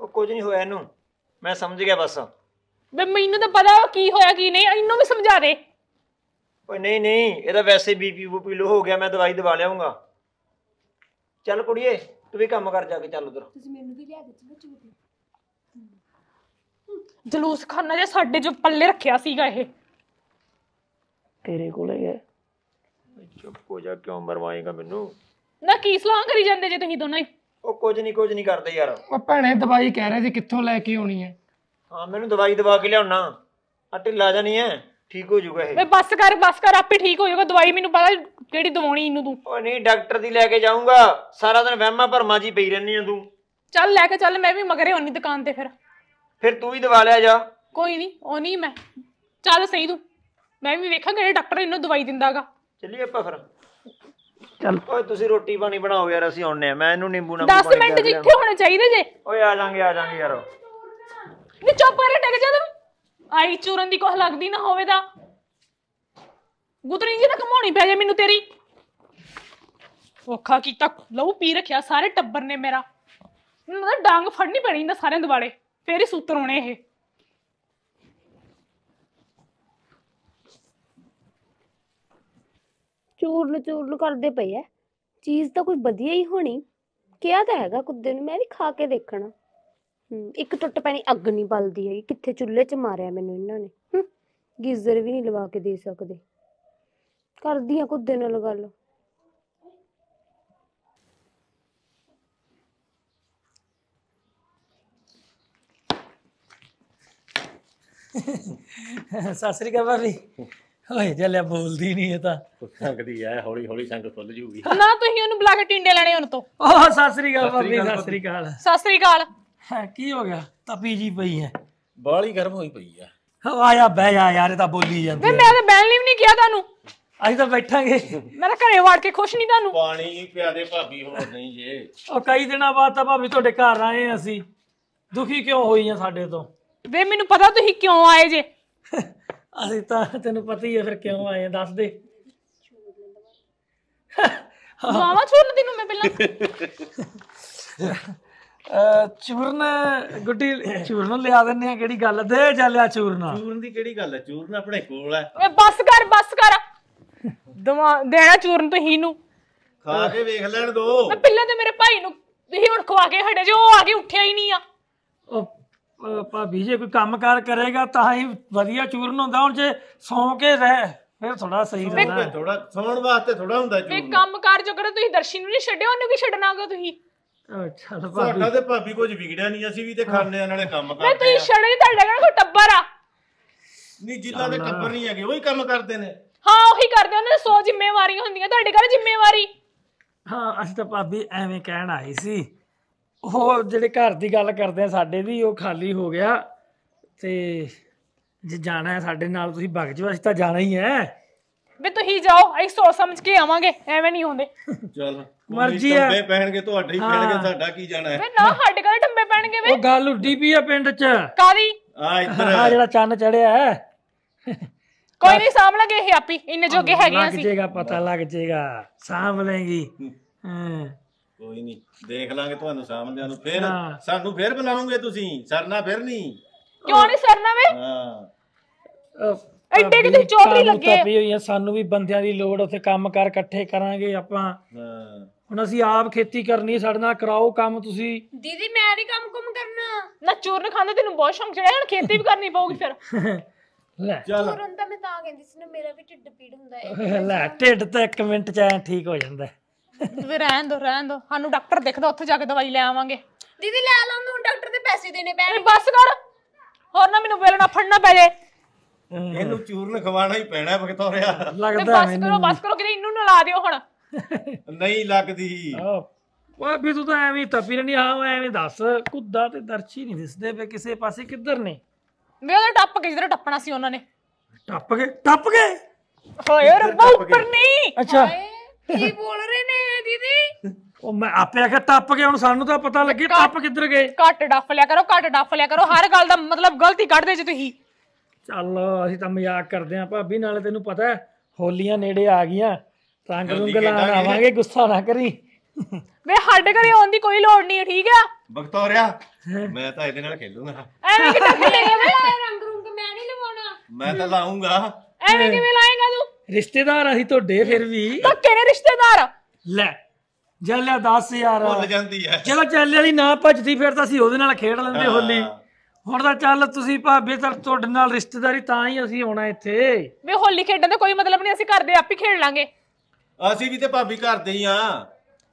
ਉਹ ਕੁਝ ਨਹੀਂ ਹੋਇਆ ਇਹਨੂੰ ਮੈਂ ਸਮਝ ਗਿਆ ਬਸ ਵੇ ਮੈਨੂੰ ਤਾਂ ਪਤਾ ਵਾ ਕੀ ਹੋਇਆ ਕੀ ਨਹੀਂ ਇਹਨੂੰ ਵੀ ਸਮਝਾ ਦੇ ਓਏ ਨਹੀਂ ਨਹੀਂ ਇਹਦਾ ਵੈਸੇ ਬੀਪੀ ਬੂਪੀ ਲੋ ਹੋ ਗਿਆ ਮੈਂ ਦਵਾਈ ਦਵਾ ਲਿਆਉਂਗਾ ਚੱਲ ਕੁੜੀਏ ਤੂੰ ਵੀ ਕੰਮ ਕਰ ਜਾ ਕੇ ਚੱਲ ਉਧਰ ਤੁਸੀਂ ਮੈਨੂੰ ਵੀ ਲਿਆ ਦਿੱਤੀ ਨਾ ਜਲੂਸ ਖਾਨਾ ਜੇ ਸਾਡੇ ਜੋ ਪੱਲੇ ਰੱਖਿਆ ਸੀਗਾ ਇਹ ਤੇਰੇ ਕੋਲੇ ਹੈ ਚੁੱਪ ਹੋ ਜਾ ਕਿਉਂ ਮਰਵਾਏਗਾ ਮੈਨੂੰ ਨਾ ਕੀ ਸਲਾਹ ਕਰੀ ਜਾਂਦੇ ਜੇ ਤੁਸੀਂ ਦੋਨੋਂ ਹੀ ਉਹ ਕੁਝ ਨਹੀਂ ਕੁਝ ਨਹੀਂ ਕਰਦੇ ਯਾਰ ਉਹ ਭੈਣੇ ਦਵਾਈ ਕਹਿ ਰਹੇ ਸੀ ਕਿੱਥੋਂ ਲੈ ਕੇ ਆਉਣੀ ਹੈ ਹਾਂ ਮੈਨੂੰ ਦਵਾਈ ਦਵਾ ਕੇ ਲਿਆਉਣਾ ਆ ਢਿੱਲਾ ਜਾਣੀ ਹੈ ਠੀਕ ਹੋ ਜਾਊਗਾ ਇਹ ਮੈਂ ਬਸ ਕਰ ਬਸ ਕਰ ਆਪੇ ਠੀਕ ਹੋ ਜਾਊਗਾ ਦਵਾਈ ਮੈਨੂੰ ਪਤਾ ਕਿਹੜੀ ਦਵਾਉਣੀ ਇਹਨੂੰ ਤੂੰ ਉਹ ਨਹੀਂ ਡਾਕਟਰ ਦੀ ਲੈ ਕੇ ਜਾਊਂਗਾ ਸਾਰਾ ਦਿਨ ਵਹਿਮਾਂ ਭਰਮਾਂ ਜੀ ਪਈ ਰਹਿਨੀ ਆ ਤੂੰ ਚੱਲ ਲੈ ਕੇ ਚੱਲ ਮੈਂ ਵੀ ਮਗਰੇ ਹੋਣੀ ਦੁਕਾਨ ਤੇ ਫਿਰ ਫਿਰ ਤੂੰ ਵੀ ਦਵਾ ਲਿਆ ਜਾ ਕੋਈ ਨਹੀਂ ਉਹ ਨਹੀਂ ਮੈਂ ਚੱਲ ਸਹੀ ਤੂੰ ਮੈਂ ਵੀ ਵੇਖਾਂ ਕਿਹੜੇ ਡਾਕਟਰ ਇਹਨੂੰ ਦਵਾਈ ਦਿੰਦਾਗਾ ਚੱਲੀਏ ਆਪਾਂ ਫਿਰ ਚੱਲ ਓਏ ਤੁਸੀਂ ਰੋਟੀ ਪਾਣੀ ਬਣਾਓ ਯਾਰ ਅਸੀਂ ਆਉਣੇ ਆ ਮੈਂ ਇਹਨੂੰ ਨਿੰਬੂ ਨਾਲ 10 ਮਿੰਟ ਜਿੱਥੇ ਹੋਣੇ ਚਾਹੀਦੇ ਜੇ ਓਏ ਆ ਜਾਾਂਗੇ ਆ ਜਾਾਂਗੇ ਯਾਰ ਨੀ ਚੁੱਪ ਕਰ ਟਿਕ ਜਾ ਤੂੰ ਆਈ ਚੂਰਨ ਦੀ ਕੋਹ ਲੱਗਦੀ ਨਾ ਹੋਵੇ ਦਾ ਗੁਤਰੀ ਜੀ ਨਾ ਕਮਾਉਣੀ ਪੈ ਜਾ ਮੈਨੂੰ ਤੇਰੀ ਔਖਾ ਕੀਤਾ ਲਹੂ ਪੀ ਰੱਖਿਆ ਸਾਰੇ ਟੱਬਰ ਨੇ ਮੇਰਾ ਮੈਨੂੰ ਤਾਂ ਡਾਂਗ ਫੜਨੀ ਪੈਣੀ ਇਹਨਾਂ ਸਾਰਿਆਂ ਦੁਆਲੇ ਫੇਰ ਹੀ ਸੂਤਰ ਹੋਣੇ ਇਹ ਚੂਰਨ ਚੂਰਨ ਕਰਦੇ ਪਏ ਐ ਚੀਜ਼ ਤਾਂ ਕੋਈ ਵਧੀਆ ਹੀ ਹੋਣੀ ਕਿਹਾ ਤਾਂ ਹੈਗਾ ਕੁੱਦੇ ਨੂੰ ਮੈਂ ਵੀ ਖਾ ਕੇ ਦੇਖਣਾ ਹੂੰ, ਇੱਕ ਟੁੱਟ ਪੈਣੀ ਅੱਗ ਨਹੀਂ ਬਲਦੀ ਹੈ ਕਿੱਥੇ ਚੁੱਲ੍ਹੇ 'ਚ ਮਾਰਿਆ ਮੈਨੂੰ ਇਹਨਾਂ ਨੇ ਹੂੰ, ਗੀਜ਼ਰ ਵੀ ਨਹੀਂ ਲਵਾ ਕੇ ਦੇ ਸਕਦੇ ਕਰਦੀ ਆ ਕੁੱਦੇ ਨਾਲ ਗੱਲ ਸਾਸਰੀ ਕਾ ਭਾਬੀ ਓਏ ਜੱਲਿਆ ਬੋਲਦੀ ਨਹੀਂ ਇਹ ਤਾਂ ਸੰਗਦੀ ਐ ਹੌਲੀ ਹੌਲੀ ਸੰਗ ਫੁੱਲ ਜੂਗੀ ਨਾ ਤੁਸੀਂ ਉਹਨੂੰ ਬੁਲਾ ਕੇ ਟਿੰਡੇ ਲੈਣੇ ਉਹਨੂੰ ਤੋਂ ਓਹ ਸਤਿ ਸ੍ਰੀ ਅਕਾਲ ਬਾਬੀ ਸਤਿ ਸ੍ਰੀ ਅਕਾਲ ਸਤਿ ਸ੍ਰੀ ਅਕਾਲ ਕੀ ਹੋ ਗਿਆ ਤਪੀ ਜੀ ਪਈ ਐ ਬਾਲੀ ਗਰਮ ਹੋਈ ਪਈ ਐ ਆਇਆ ਬਹਿ ਜਾ ਯਾਰ ਇਹ ਤਾਂ ਬੋਲੀ ਜਾਂਦੀ ਵੇ ਮੈਂ ਤਾਂ ਬਹਿਣ ਲਈ ਵੀ ਨਹੀਂ ਕਿਹਾ ਤੁਹਾਨੂੰ ਅਸੀਂ ਤਾਂ ਬੈਠਾਂਗੇ ਮੈਂ ਤਾਂ ਘਰੇ ਵੜ ਕੇ ਖੁਸ਼ ਨਹੀਂ ਤੁਹਾਨੂੰ ਪਾਣੀ ਪਿਆਦੇ ਭਾਬੀ ਹੋਰ ਨਹੀਂ ਜੇ ਉਹ ਕਈ ਦਿਨਾਂ ਬਾਅਦ ਤਾਂ ਭਾਬੀ ਤੁਹਾਡੇ ਘਰ ਆਏ ਆ ਅਸੀਂ ਦੁਖੀ ਕਿਉਂ ਹੋਈ ਆ ਸਾਡੇ ਤੋਂ ਵੇ ਮੈਨੂੰ ਪਤਾ ਤੁਸੀਂ ਕਿਉਂ ਆਏ ਜੇ <laughs> ਅਸੀਂ ਤਾਂ ਤੈਨੂੰ ਪਤਾ ਹੀ ਹੈ ਫਿਰ ਕਿਉਂ ਆਏ ਆ ਦੱਸ ਦੇ ਮਾਵਾ ਛੋੜ ਦੀ ਨੂੰ ਮੈਂ ਪਹਿਲਾਂ ਚੂਰਨ ਗੁੱਡੀ ਚੂਰਨ ਲਿਆ ਦਿੰਨੇ ਆ ਕਿਹੜੀ ਗੱਲ ਦੇ ਚੱਲਿਆ ਚੂਰਨਾ ਚੂਰਨ ਦੀ ਕਿਹੜੀ ਗੱਲ ਹੈ ਚੂਰਨ ਆਪਣੇ ਕੋਲ ਹੈ ਓਏ ਬੱਸ ਕਰ ਬੱਸ ਕਰ ਦਵਾ ਦੇਣਾ ਚੂਰਨ ਤੋਂ ਹੀ ਨੂੰ ਖਾ ਕੇ ਵੇਖ ਲੈਣ ਦੋ ਮੈਂ ਪਹਿਲਾਂ ਤੇ ਮੇਰੇ ਭਾਈ ਨੂੰ ਇਹ ਹੁਣ ਖਵਾ ਕੇ ਹਟੇ ਜੋ ਆ ਕੇ ਉੱਠਿਆ ਹੀ ਨਹੀਂ ਆ ਉਹ ਭਾਬੀ ਜੇ ਕੋਈ ਕੰਮਕਾਰ ਕਰੇਗਾ ਤਾਂ ਹੀ ਵਧੀਆ ਚੂਰਨ ਹੁੰਦਾ ਹੁਣ ਜੇ ਸੌਂ ਕੇ ਰਹਿ ਫਿਰ ਥੋੜਾ ਸਹੀ ਰਹਿੰਦਾ ਥੋੜਾ ਸੌਣ ਵਾਸਤੇ ਥੋੜਾ ਹੁੰਦਾ ਚੂਰਨ ਕੰਮ ਕਰ ਜੋ ਕਰੋ ਤੁਸੀਂ ਦਰਸ਼ੀ ਨੂੰ ਨਹੀਂ ਛੱਡਿਓ ਉਹਨੂੰ ਕੀ ਛੱਡਣਾਗਾ ਤੁਸੀਂ ਅੱਛਾ ਭਾਬੀ ਸਾਡਾ ਤੇ ਭਾਬੀ ਕੁਝ ਵਿਗੜਿਆ ਨਹੀਂ ਅਸੀਂ ਵੀ ਤੇ ਖਾਣੇ ਨਾਲੇ ਕੰਮ ਕਰਦੇ ਆ ਤੁਸੀਂ ਛੜੇ ਤੁਹਾਡਾ ਕਿਹੜਾ ਕੋਈ ਟੱਬਰ ਆ ਨਹੀਂ ਜਿੱਲਾ ਦੇ ਟੱਬਰ ਨਹੀਂ ਹੈਗੇ ਉਹੀ ਕੰਮ ਕਰਦੇ ਨੇ ਹਾਂ ਉਹੀ ਕਰਦੇ ਉਹਨਾਂ ਦੇ ਸੌ ਜ਼ਿੰਮੇਵਾਰੀਆਂ ਹੁੰਦੀਆਂ ਤੁਹਾਡੇ ਘਰ ਜ਼ਿੰਮੇਵਾਰੀ ਹਾਂ ਅਸੀਂ ਤਾਂ ਭਾਬੀ ਐਵੇਂ ਕਹਿਣ ਆਈ ਸੀ ਉਹ ਜਿਹੜੇ ਘਰ ਦੀ ਗੱਲ ਕਰਦੇ ਆ ਸਾਡੇ ਦੀ ਉਹ ਖਾਲੀ ਹੋ ਗਿਆ ਤੇ ਜੇ ਜਾਣਾ ਹੈ ਸਾਡੇ ਨਾਲ ਤੁਸੀਂ ਭੱਗ ਜਾਓ ਅਸੀਂ ਤਾਂ ਜਾਣਾ ਹੀ ਹੈ ਵੀ ਤੁਸੀਂ ਜਾਓ ਅਸੀਂ ਸੋਚ ਸਮਝ ਕੇ ਆਵਾਂਗੇ ਐਵੇਂ ਨਹੀਂ ਹੁੰਦੇ ਚੱਲ ਮਰਜ਼ੀ ਆ ਟੰਬੇ ਪਹਿਣਗੇ ਤੁਹਾਡੇ ਹੀ ਪਹਿਣਗੇ ਸਾਡਾ ਕੀ ਜਾਣਾ ਹੈ ਵੇ ਨਾ ਸਾਡੇ ਕੋਲ ਟੰਬੇ ਪਹਿਣਗੇ ਵੇ ਉਹ ਗੱਲ ਉੱਡੀ ਪਈ ਆ ਪਿੰਡ 'ਚ ਕਾਦੀ ਆ ਇੱਧਰ ਆ ਜਿਹੜਾ ਚੰਨ ਚੜਿਆ ਹੈ ਕੋਈ ਨਹੀਂ ਸਾਹਮਣ ਲਗੇ ਇਹ ਆਪੀ ਇੰਨੇ ਜੋਗੇ ਹੈਗੇ ਅਸੀਂ ਲੱਗ ਜੇਗਾ ਪਤਾ ਲੱਗ ਜੇਗਾ ਸਾਂਭ ਲੇਗੀ ਹਾਂ ਕੋਈ ਨਹੀਂ ਦੇਖ ਲਾਂਗੇ ਤੁਹਾਨੂੰ ਸਾਹਮਣੇ ਨੂੰ ਫੇਰ ਸਾਨੂੰ ਫੇਰ ਬੁਲਾਉਂਗੇ ਤੁਸੀਂ ਸਰਨਾ ਫੇਰ ਨਹੀਂ ਕਿਉਂ ਨਹੀਂ ਸਰਨਾ ਵੇ ਹਾਂ ਐਡੇ ਕਿਤੇ ਤੁਸੀਂ ਚੌਧਰੀ ਲੱਗੇ ਆ। ਵੀ ਹੋਈ ਆ, ਸਾਨੂੰ ਵੀ ਬੰਦਿਆਂ ਦੀ ਲੋੜ ਉੱਥੇ ਕੰਮ ਕਰ ਇਕੱਠੇ ਕਰਾਂਗੇ ਆਪਾਂ ਹਾਂ ਹੁਣ ਅਸੀਂ ਆਪ ਖੇਤੀ ਕਰਨੀ ਸਾਡੇ ਨਾਲ ਕਰਾਓ ਕੰਮ ਤੁਸੀਂ ਦੀਦੀ ਮੈਂ ਨਹੀਂ ਕੰਮ ਕੰਮ ਕਰਨਾ ਨਾ ਚੂਰਨ ਖਾਂਦਾ ਤੈਨੂੰ ਬਹੁਤ ਸ਼ੌਂਕ ਚੜਿਆ ਹੁਣ ਖੇਤੀ ਵੀ ਕਰਨੀ ਪਊਗੀ ਫਿਰ <laughs> ਲੈ ਚੱਲ ਤੁਰਨ ਤਾਂ ਮੈਂ ਤਾਂ ਕਹਿੰਦੀ ਸੀ ਨਾ ਮੇਰਾ ਵੀ ਢਿੱਡ ਪੀੜ ਹੁੰਦਾ ਹੈ ਲੈ ਢਿੱਡ ਤਾਂ ਇੱਕ ਮਿੰਟ ਚ ਐ ਠੀਕ ਹੋ ਜਾਂਦਾ ਹੈ। ਵੀ ਰਹਿਣ ਦੋ ਰਹਿਣ ਦੋ ਸਾਨੂੰ ਡਾਕਟਰ ਦਿਖਦਾ ਉੱਥੇ ਜਾ ਕੇ ਦਵਾਈ ਲੈ ਆਵਾਂਗੇ ਦੀਦੀ ਲੈ ਲਾਂ ਨੂੰ ਡਾਕਟਰ ਦੇ ਪੈਸੇ ਦੇਣੇ ਪੈਣ ਬਸ ਕਰ ਹੋਰ ਨਾ ਮੈਨੂੰ ਵੇਲਣਾ ਫੜਨਾ ਪੈ ਜੇ ਇਹਨੂੰ ਚੂਰਨ ਖਵਾਣਾ ਹੀ ਪੈਣਾ ਬਖਤੌਰਿਆ ਲੱਗਦਾ ਬਸ ਕਰੋ ਬਸ ਕਰੋ ਕਿਤੇ ਇਹਨੂੰ ਨਾ ਲਾ ਦਿਓ ਹੁਣ ਨਹੀਂ ਲੱਗਦੀ ਓਏ ਵੀ ਤੂੰ ਤਾਂ ਐਵੇਂ ਤਪੀ ਨਹੀਂ ਆ ਐਵੇਂ ਦੱਸ ਕੁੱਦਾ ਤੇ ਦਰਸ਼ੀ ਨਹੀਂ ਦਿਸਦੇ ਪਏ ਕਿਸੇ ਪਾਸੇ ਕਿੱਧਰ ਨੇ ਵੇ ਉਹਦਾ ਟੱਪ ਕੇ ਜਿਹੜਾ ਟੱਪਣਾ ਸੀ ਉਹਨਾਂ ਨੇ ਟੱਪ ਗਏ ਟੱਪ ਗਏ ਹੋਏ ਰੱਬਾ ਉੱਪਰ ਨਹੀਂ ਅੱਛਾ ਕੀ ਬੋਲ ਦੀਦੀ ਉਹ ਮੈਂ ਆਪੇ ਆਖਿਆ ਟੱਪ ਗਏ ਹੁਣ ਸਾਨੂੰ ਤਾਂ ਪਤਾ ਲੱਗੇ ਟੱਪ ਕਿੱਧਰ ਗਏ ਘੱਟ ਡੱਫ ਲਿਆ ਕਰੋ ਘੱਟ ਡੱਫ ਲਿਆ ਕਰੋ ਹਰ ਗੱਲ ਦਾ ਮਤਲਬ ਗਲਤੀ ਕੱਢਦੇ ਜੇ ਤੁਸੀਂ ਚੱਲ ਅਸੀਂ ਤਾਂ ਮਜ਼ਾਕ ਕਰਦੇ ਆਂ ਭਾਬੀ ਨਾਲੇ ਤੈਨੂੰ ਪਤਾ ਹੈ ਹੋਲੀਆਂ ਨੇੜੇ ਆ ਗਈਆਂ ਰੰਗ ਰੰਗ ਲਾਣ ਗੁੱਸਾ ਨਾ ਕਰੀ ਵੇ ਸਾਡੇ ਘਰੇ ਆਉਣ ਦੀ ਕੋਈ ਲੋੜ ਨਹੀਂ ਠੀਕ ਆ ਬਖਤੋਰਿਆ ਮੈਂ ਤਾਂ ਇਹਦੇ ਨਾਲ ਖੇਲੂਗਾ ਐਵੇਂ ਕਿੱਥੇ ਖੇਲੇਗਾ ਲਾਏ ਰੰਗ ਰੰਗ ਮੈਂ ਨਹੀਂ ਲਵਾਉਣਾ ਮੈਂ ਤਾਂ ਲਾਉਂਗਾ ਐਵੇਂ ਕਿਵੇਂ ਲਾਏਗਾ ਤੂੰ ਰਿਸ਼ਤੇਦਾਰ ਅਸੀਂ ਤੁਹਾਡੇ ਫਿਰ ਵੀ ਤਾਂ ਕਿਹੜੇ ਰਿਸ਼ਤੇਦਾਰ ਲੈ ਜਲਿਆ 10000 ਭੁੱਲ ਜਾਂਦੀ ਹੈ ਜਦੋਂ ਚੱਲੇ ਵਾਲੀ ਨਾ ਭੱਜਦੀ ਫਿਰ ਤਾਂ ਅਸੀਂ ਉਹਦੇ ਨਾਲ ਖੇਡ ਲੈਂਦੇ ਹੋਲੀ ਹੁਣ ਤਾਂ ਚੱਲ ਤੁਸੀਂ ਭਾਬੀ ਤਾਂ ਤੁਹਾਡੇ ਨਾਲ ਰਿਸ਼ਤੇਦਾਰੀ ਤਾਂ ਹੀ ਅਸੀਂ ਆਉਣਾ ਇੱਥੇ ਵੇ ਹੋਲੀ ਖੇਡਣ ਦਾ ਕੋਈ ਮਤਲਬ ਨਹੀਂ ਅਸੀਂ ਕਰਦੇ ਆਪ ਹੀ ਖੇਡ ਲਾਂਗੇ ਅਸੀਂ ਵੀ ਤੇ ਭਾਬੀ ਘਰ ਦੇ ਹੀ ਆ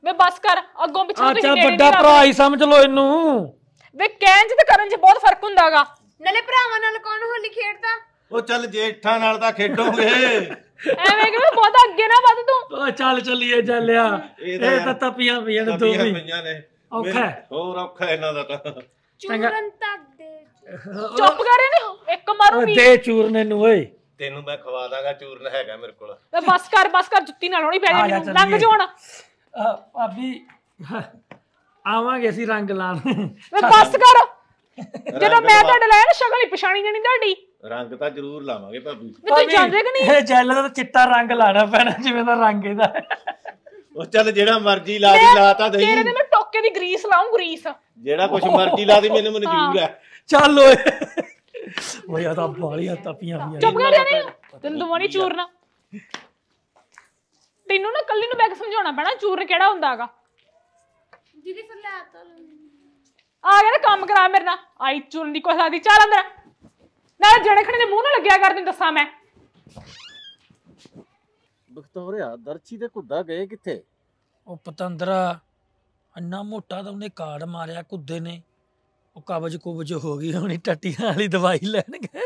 ਵੇ ਬਸ ਕਰ ਅੱਗੋਂ ਪਿੱਛੋਂ ਤੁਸੀਂ ਅੱਛਾ ਵੱਡਾ ਭਰਾ ਹੀ ਸਮਝ ਲਓ ਇਹਨੂੰ ਵੇ ਕਹਿੰਜ ਤੇ ਕਰਨ 'ਚ ਬਹੁਤ ਫਰਕ ਹੁੰਦਾਗਾ ਨਾਲੇ ਭਰਾਵਾਂ ਨਾਲ ਕੌਣ ਹੋਲੀ ਖੇਡਦਾ ਉਹ ਚੱਲ ਜੇਠਾਂ ਨਾਲ ਤਾਂ ਖੇਡੋਗੇ ਐਵੇਂ ਕਿਉਂ ਬਹੁਤਾ ਅੱਗੇ ਨਾ ਵੱਧ ਤੂੰ ਓ ਚੱਲ ਚੱਲੀਏ ਚੱਲਿਆ ਇਹ ਤਾਂ ਤਪੀਆਂ ਪਈਆਂ ਨੇ ਦੋ ਵੀ ਪਈਆਂ ਨੇ ਔਖਾ ਹੋਰ ਔਖਾ ਇਹਨਾਂ ਦਾ ਤਾਂ ਚੂਰਨ ਤੱਕ ਦੇ ਚੁੱਪ ਕਰ ਇਹਨੇ ਇੱਕ ਮਾਰੂ ਵੀ ਦੇ ਚੂਰਨੇ ਨੂੰ ਓਏ ਤੈਨੂੰ ਮੈਂ ਖਵਾ ਦਾਂਗਾ ਚੂਰਨ ਹੈਗਾ ਮੇਰੇ ਕੋਲ ਬਸ ਕਰ ਬਸ ਕਰ ਜੁੱਤੀ ਨਾਲ ਹੋਣੀ ਪੈ ਜਾਣੀ ਮੈਨੂੰ ਲੰਘ ਆ ਭਾਬੀ ਆਵਾਂਗੇ ਅਸੀਂ ਰੰਗ ਲਾਣ ਬਸ ਕਰ ਜਦੋਂ ਮੈਂ ਤੁਹਾਡੇ ਲਾਇਆ ਨਾ ਸ਼ਗਲ ਹੀ ਪਛਾਣੀ ਜਾਣੀ ਤੁਹਾਡੀ ਰੰਗ ਤਾਂ ਜ਼ਰੂਰ ਲਾਵਾਂਗੇ ਭਾਬੀ ਤੂੰ ਜਾਂਦੇ ਕਿ ਨਹੀਂ ਇਹ ਜੈਲ ਦਾ ਤਾਂ ਚਿੱਟਾ ਰੰਗ ਲਾਣਾ ਪੈਣਾ ਜਿਵੇਂ ਦਾ ਰੰਗ ਇਹਦਾ ਉਹ ਚੱਲ ਜਿਹੜਾ ਮਰਜ਼ੀ ਲਾ ਦੀ ਲਾ ਤਾਂ ਦੇਈ ਤੇਰੇ ਤੇ ਮੈਂ ਟੋਕੇ ਦੀ ਗਰੀਸ ਲਾਉਂ ਗਰੀਸ ਜਿਹੜਾ ਕੁਝ ਮਰਜ਼ੀ ਲਾ ਦੀ ਮੈਨੂੰ ਮਨਜ਼ੂਰ ਹੈ ਚੱਲ ਓਏ ਓਏ ਆ ਤਾਂ ਬਾਲੀਆਂ ਤਪੀਆਂ ਵੀ ਚੁੱਪ ਕਰ ਜਾਨੇ ਤੈਨੂੰ ਨਹੀਂ ਚੂਰਨਾ ਤੈਨੂੰ ਨਾ ਕੱਲੀ ਨੂੰ ਬੈਗ ਸਮਝਾਉਣਾ ਪੈਣਾ ਚੂਰਨ ਕਿਹੜਾ ਹੁੰਦਾ ਹੈਗਾ ਦੀਦੀ ਫਿਰ ਲੈ ਆ ਗਿਆ ਨਾ ਕੰਮ ਕਰਾ ਮੇਰੇ ਨਾਲ ਆਈ ਚੂਰਨ ਦੀ ਕੋਈ ਸਾਦੀ ਚੱਲ ਅੰਦਰ ਨਾਲ ਜਣੇ ਖਣੇ ਨੇ ਮੂੰਹ ਨਾ ਲੱਗਿਆ ਕਰਦੇ ਦੱਸਾਂ ਮੈਂ ਬਖਤੌਰਿਆ ਦਰਚੀ ਦੇ ਕੁੱਦਾ ਗਏ ਕਿੱਥੇ ਉਹ ਪਤੰਦਰਾ ਅੰਨਾ ਮੋਟਾ ਤਾਂ ਉਹਨੇ ਕਾਰਡ ਮਾਰਿਆ ਕੁੱਦੇ ਨੇ ਉਹ ਕਬਜ ਕੁਬਜ ਹੋ ਗਈ ਹੁਣੀ ਟੱਟੀਆਂ ਵਾਲੀ ਦਵਾਈ ਲੈਣ ਗਏ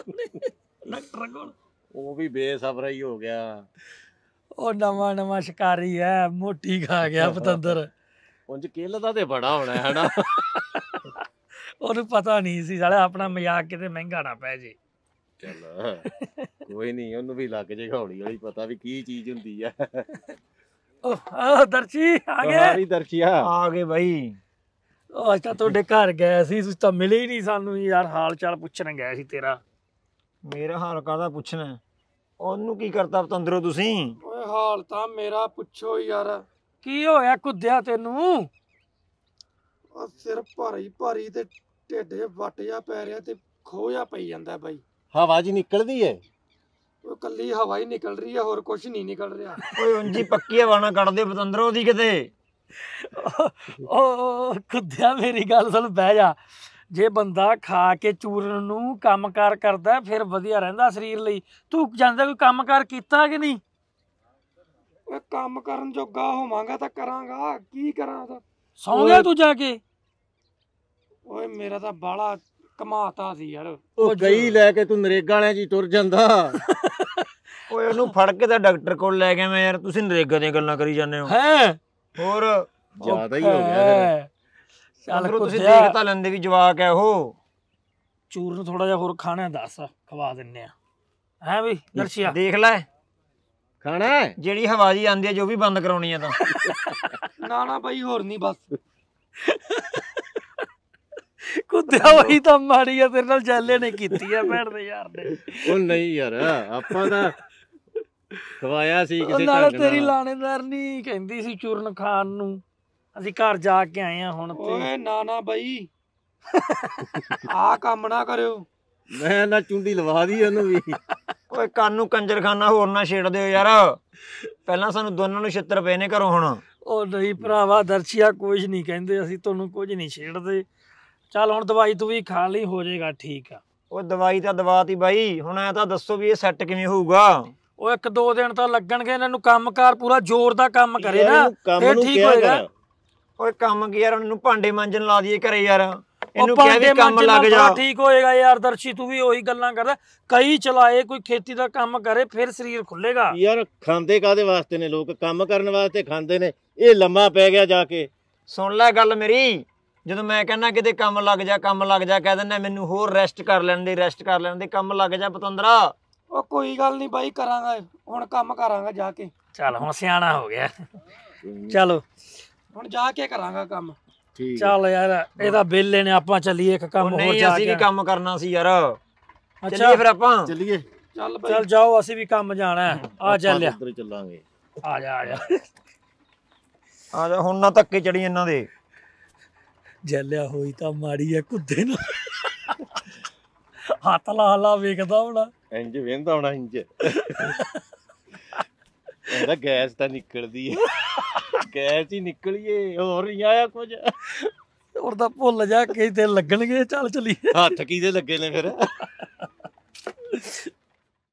ਡਾਕਟਰ ਕੋਲ ਉਹ ਵੀ ਬੇਸਬਰਾਈ ਹੀ ਹੋ ਗਿਆ ਉਹ ਨਵਾਂ ਨਵਾਂ ਸ਼ਿਕਾਰੀ ਹੈ ਮੋਟੀ ਖਾ ਗਿਆ ਪਤੰਦਰ ਉੰਜ ਕਿੱਲ ਦਾ ਤੇ ਬੜਾ ਹੋਣਾ ਹੈ ਹਨਾ ਉਹਨੂੰ ਪਤਾ ਨਹੀਂ ਸੀ ਸਾਲਾ ਆਪਣਾ ਮਜ਼ਾਕ ਕਿਤੇ ਮਹਿੰਗਾ ਨਾ ਪੈ ਜੇ ਚੱਲ ਕੋਈ ਨਹੀਂ ਉਹਨੂੰ ਵੀ ਲੱਗ ਜੇ ਹੌਲੀ ਹੌਲੀ ਪਤਾ ਵੀ ਕੀ ਚੀਜ਼ ਹੁੰਦੀ ਆ ਆ ਦਰਸ਼ੀ ਆ ਗਏ ਹਾਂ ਵੀ ਦਰਸ਼ੀਆ ਆ ਗਏ ਭਾਈ ਉਹ ਤਾਂ ਤੁਹਾਡੇ ਘਰ ਗਏ ਸੀ ਤੁਸੀਂ ਤਾਂ ਮਿਲੇ ਹੀ ਨਹੀਂ ਸਾਨੂੰ ਯਾਰ ਹਾਲ ਚਾਲ ਪੁੱਛਣ ਗਏ ਸੀ ਤੇਰਾ ਮੇਰਾ ਹਾਲ ਕਾਦਾ ਪੁੱਛਣਾ ਉਹਨੂੰ ਕੀ ਕਰਤਾ ਤੰਦਰੋ ਤੁਸੀਂ ਓਏ ਹਾਲ ਤਾਂ ਮੇਰਾ ਪੁੱਛੋ ਯਾਰ ਕੀ ਹੋਇਆ ਕੁੱਦਿਆ ਤੈਨੂੰ ਉਹ ਸਿਰ ਭਾਰੀ ਭਾਰੀ ਤੇ ਢਿੱਡੇ ਵਟਿਆ ਪੈ ਰਿਹਾ ਤੇ ਖੋਇਆ ਪਈ ਜਾਂਦਾ ਬਾਈ ਹਵਾ ਜੀ ਨਿਕਲਦੀ ਹੈ ਉਹ ਕੱਲੀ ਹਵਾ ਹੀ ਨਿਕਲ ਰਹੀ ਹੈ ਹੋਰ ਕੁਝ ਨਹੀਂ ਨਿਕਲ ਰਿਹਾ ਓਏ ਉਂਜੀ ਪੱਕੀ ਹਵਾ ਨਾ ਕੱਢਦੇ ਬਤੰਦਰੋ ਦੀ ਕਿਤੇ ਓ ਕੁੱਧਿਆ ਮੇਰੀ ਗੱਲ ਸੁਣ ਬਹਿ ਜਾ ਜੇ ਬੰਦਾ ਖਾ ਕੇ ਚੂਰਨ ਨੂੰ ਕੰਮਕਾਰ ਕਰਦਾ ਫਿਰ ਵਧੀਆ ਰਹਿੰਦਾ ਸਰੀਰ ਲਈ ਤੂੰ ਜਾਂਦਾ ਕੋਈ ਕੰਮਕਾਰ ਕੀਤਾ ਕਿ ਨਹੀਂ ਓਏ ਕੰਮ ਕਰਨ ਜੋਗਾ ਹੋਵਾਂਗਾ ਤਾਂ ਕਰਾਂਗਾ ਕੀ ਕਰਾਂ ਤਾਂ ਸੌਂ ਗਿਆ ਤੂੰ ਜਾ ਕੇ ਓਏ ਮੇਰਾ ਤਾਂ ਬਾਲਾ ਕਮਾਤਾ ਸੀ ਯਾਰ ਉਹ ਗਈ ਲੈ ਕੇ ਤੂੰ ਨਰੇਗਾ ਵਾਲਿਆਂ ਜੀ ਤੁਰ ਜਾਂਦਾ ਓਏ ਉਹਨੂੰ ਫੜ ਕੇ ਤਾਂ ਡਾਕਟਰ ਕੋਲ ਲੈ ਗਿਆ ਮੈਂ ਯਾਰ ਤੁਸੀਂ ਨਰੇਗਾ ਦੀਆਂ ਗੱਲਾਂ ਕਰੀ ਜਾਂਦੇ ਹੋ ਹੈ ਹੋਰ ਜ਼ਿਆਦਾ ਹੀ ਹੋ ਗਿਆ ਚੱਲ ਤੁਸੀਂ ਦੇਖ ਤਾਂ ਲੈਂਦੇ ਵੀ ਜਵਾਕ ਹੈ ਉਹ ਚੂਰਨ ਥੋੜਾ ਜਿਹਾ ਹੋਰ ਖਾਣਾ ਦੱਸ ਖਵਾ ਦਿੰਨੇ ਆ ਹੈ ਵੀ ਦਰਸ਼ਿਆ ਦੇਖ ਲੈ ਖਾਣਾ ਜਿਹੜੀ ਹਵਾ ਜੀ ਆਂਦੀ ਹੈ ਜੋ ਵੀ ਬੰਦ ਕਰਾਉਣੀ ਆ ਤਾਂ ਨਾ ਨਾ ਭਾਈ ਹੋਰ ਨਹੀਂ ਬਸ ਕੁੱਤਿਆ ਵਹੀ ਤਾਂ ਮਾੜੀ ਆ ਤੇਰੇ ਨਾਲ ਜਾਲੇ ਨੇ ਕੀਤੀ ਆ ਭੈਣ ਦੇ ਯਾਰ ਨੇ ਉਹ ਨਹੀਂ ਯਾਰ ਆਪਾਂ ਦਾ ਖਵਾਇਆ ਸੀ ਕਿਸੇ ਨਾਲ ਤੇਰੀ ਲਾਣੇਦਾਰ ਨਹੀਂ ਕਹਿੰਦੀ ਸੀ ਚੂਰਨ ਖਾਨ ਨੂੰ ਅਸੀਂ ਘਰ ਜਾ ਕੇ ਆਏ ਆ ਹੁਣ ਤੇ ਓਏ ਨਾ ਨਾ ਬਾਈ ਆ ਕੰਮ ਨਾ ਕਰਿਓ ਮੈਂ ਨਾ ਚੁੰਡੀ ਲਵਾ ਦੀ ਇਹਨੂੰ ਵੀ ਓਏ ਕੰਨ ਨੂੰ ਕੰਜਰਖਾਨਾ ਹੋਰ ਨਾ ਛੇੜ ਦਿਓ ਯਾਰ ਪਹਿਲਾਂ ਸਾਨੂੰ ਦੋਨਾਂ ਨੂੰ 70 ਰੁਪਏ ਨੇ ਘਰੋਂ ਹੁਣ ਉਹ ਨਹੀਂ ਭਰਾਵਾ ਦਰਸ਼ੀਆ ਕੁਝ ਨਹੀਂ ਕਹਿੰਦੇ ਅਸੀਂ ਤੁਹਾਨੂੰ ਕੁਝ ਨਹੀਂ ਛੇੜਦੇ ਚੱਲ ਹੁਣ ਦਵਾਈ ਤੂੰ ਵੀ ਖਾ ਲਈ ਹੋ ਜਾਏਗਾ ਠੀਕ ਆ ਉਹ ਦਵਾਈ ਤਾਂ ਦਵਾਤੀ ਬਾਈ ਹੁਣ ਐ ਤਾਂ ਦੱਸੋ ਵੀ ਇਹ ਸੈੱਟ ਕਿਵੇਂ ਹੋਊਗਾ ਉਹ ਇੱਕ ਦੋ ਦਿਨ ਤਾਂ ਲੱਗਣਗੇ ਇਹਨਾਂ ਨੂੰ ਕੰਮਕਾਰ ਪੂਰਾ ਜ਼ੋਰ ਦਾ ਕੰਮ ਕਰੇ ਨਾ ਇਹ ਠੀਕ ਹੋਏਗਾ ਓਏ ਕੰਮ ਕੀ ਯਾਰ ਨੂੰ ਭਾਂਡੇ ਮਾਂਜਣ ਲਾ ਦਈਏ ਘਰੇ ਯਾਰ ਇਹਨੂੰ ਕਿਹਾ ਵੀ ਕੰਮ ਲੱਗ ਜਾ ਠੀਕ ਹੋਏਗਾ ਯਾਰ ਦਰਸ਼ੀ ਤੂੰ ਵੀ ਉਹੀ ਗੱਲਾਂ ਕਰਦਾ ਕਈ ਚਲਾਏ ਕੋਈ ਖੇਤੀ ਦਾ ਕੰਮ ਕਰੇ ਫਿਰ ਸਰੀਰ ਖੁੱਲੇਗਾ ਯਾਰ ਖਾਂਦੇ ਕਾਦੇ ਵਾਸਤੇ ਨੇ ਲੋਕ ਕੰਮ ਕਰਨ ਵਾਸਤੇ ਖਾਂਦੇ ਨੇ ਇਹ ਲੰਮਾ ਪੈ ਗਿਆ ਜਾ ਕੇ ਸੁਣ ਲੈ ਗੱਲ ਮੇਰੀ ਜਦੋਂ ਮੈਂ ਕਹਿੰਦਾ ਕਿਤੇ ਕੰਮ ਲੱਗ ਜਾ ਕੰਮ ਲੱਗ ਜਾ ਕਹਿ ਦਿੰਦਾ ਮੈਨੂੰ ਹੋਰ ਰੈਸਟ ਕਰ ਲੈਣ ਦੇ ਰੈਸਟ ਕਰ ਲੈਣ ਦੇ ਕੰਮ ਲੱਗ ਜਾ ਪਤੰਦਰਾ ਉਹ ਕੋਈ ਗੱਲ ਨਹੀਂ ਬਾਈ ਕਰਾਂਗਾ ਹੁਣ ਕੰਮ ਕਰਾਂਗਾ ਜਾ ਕੇ ਚੱਲ ਹੁਣ ਸਿਆਣਾ ਹੋ ਗਿਆ ਚਲੋ ਹੁਣ ਜਾ ਕੇ ਕਰਾਂਗਾ ਕੰਮ ਠੀਕ ਚੱਲ ਯਾਰ ਇਹਦਾ ਬਿੱਲ ਲੈਣੇ ਆਪਾਂ ਚੱਲੀਏ ਇੱਕ ਕੰਮ ਹੋਰ ਜਾ ਕੇ ਅਸੀਂ ਵੀ ਕੰਮ ਕਰਨਾ ਸੀ ਯਾਰ ਚੱਲੀਏ ਫਿਰ ਆਪਾਂ ਚੱਲੀਏ ਚੱਲ ਬਾਈ ਚੱਲ ਜਾਓ ਅਸੀਂ ਵੀ ਕੰਮ ਜਾਣਾ ਆ ਚੱਲ ਚੱਲਾਂਗੇ ਆ ਜਾ ਆ ਜਾ ਆ ਜਾ ਹੁਣ ਨਾ ਤੱਕੇ ਚੜੀ ਇਹਨਾਂ ਦੇ ਜੈਲਿਆ ਹੋਈ ਤਾਂ ਮਾੜੀ ਐ ਕੁੱਦੇ ਨਾਲ ਹੱਥ ਲਾ ਲਾ ਵੇਖਦਾ ਹੋਣਾ ਇੰਜ ਵੇਂਦਾ ਹੋਣਾ ਇੰਜ ਇਹਦਾ ਗੈਸ ਤਾਂ ਨਿਕਲਦੀ ਐ ਗੈਸ ਹੀ ਨਿਕਲੀਏ ਹੋਰ ਨਹੀਂ ਆਇਆ ਕੁਝ ਹੋਰ ਤਾਂ ਭੁੱਲ ਜਾ ਕਿਤੇ ਲੱਗਣਗੇ ਚੱਲ ਚਲੀ ਹੱਥ ਕਿਹਦੇ ਲੱਗੇ ਨੇ ਫਿਰ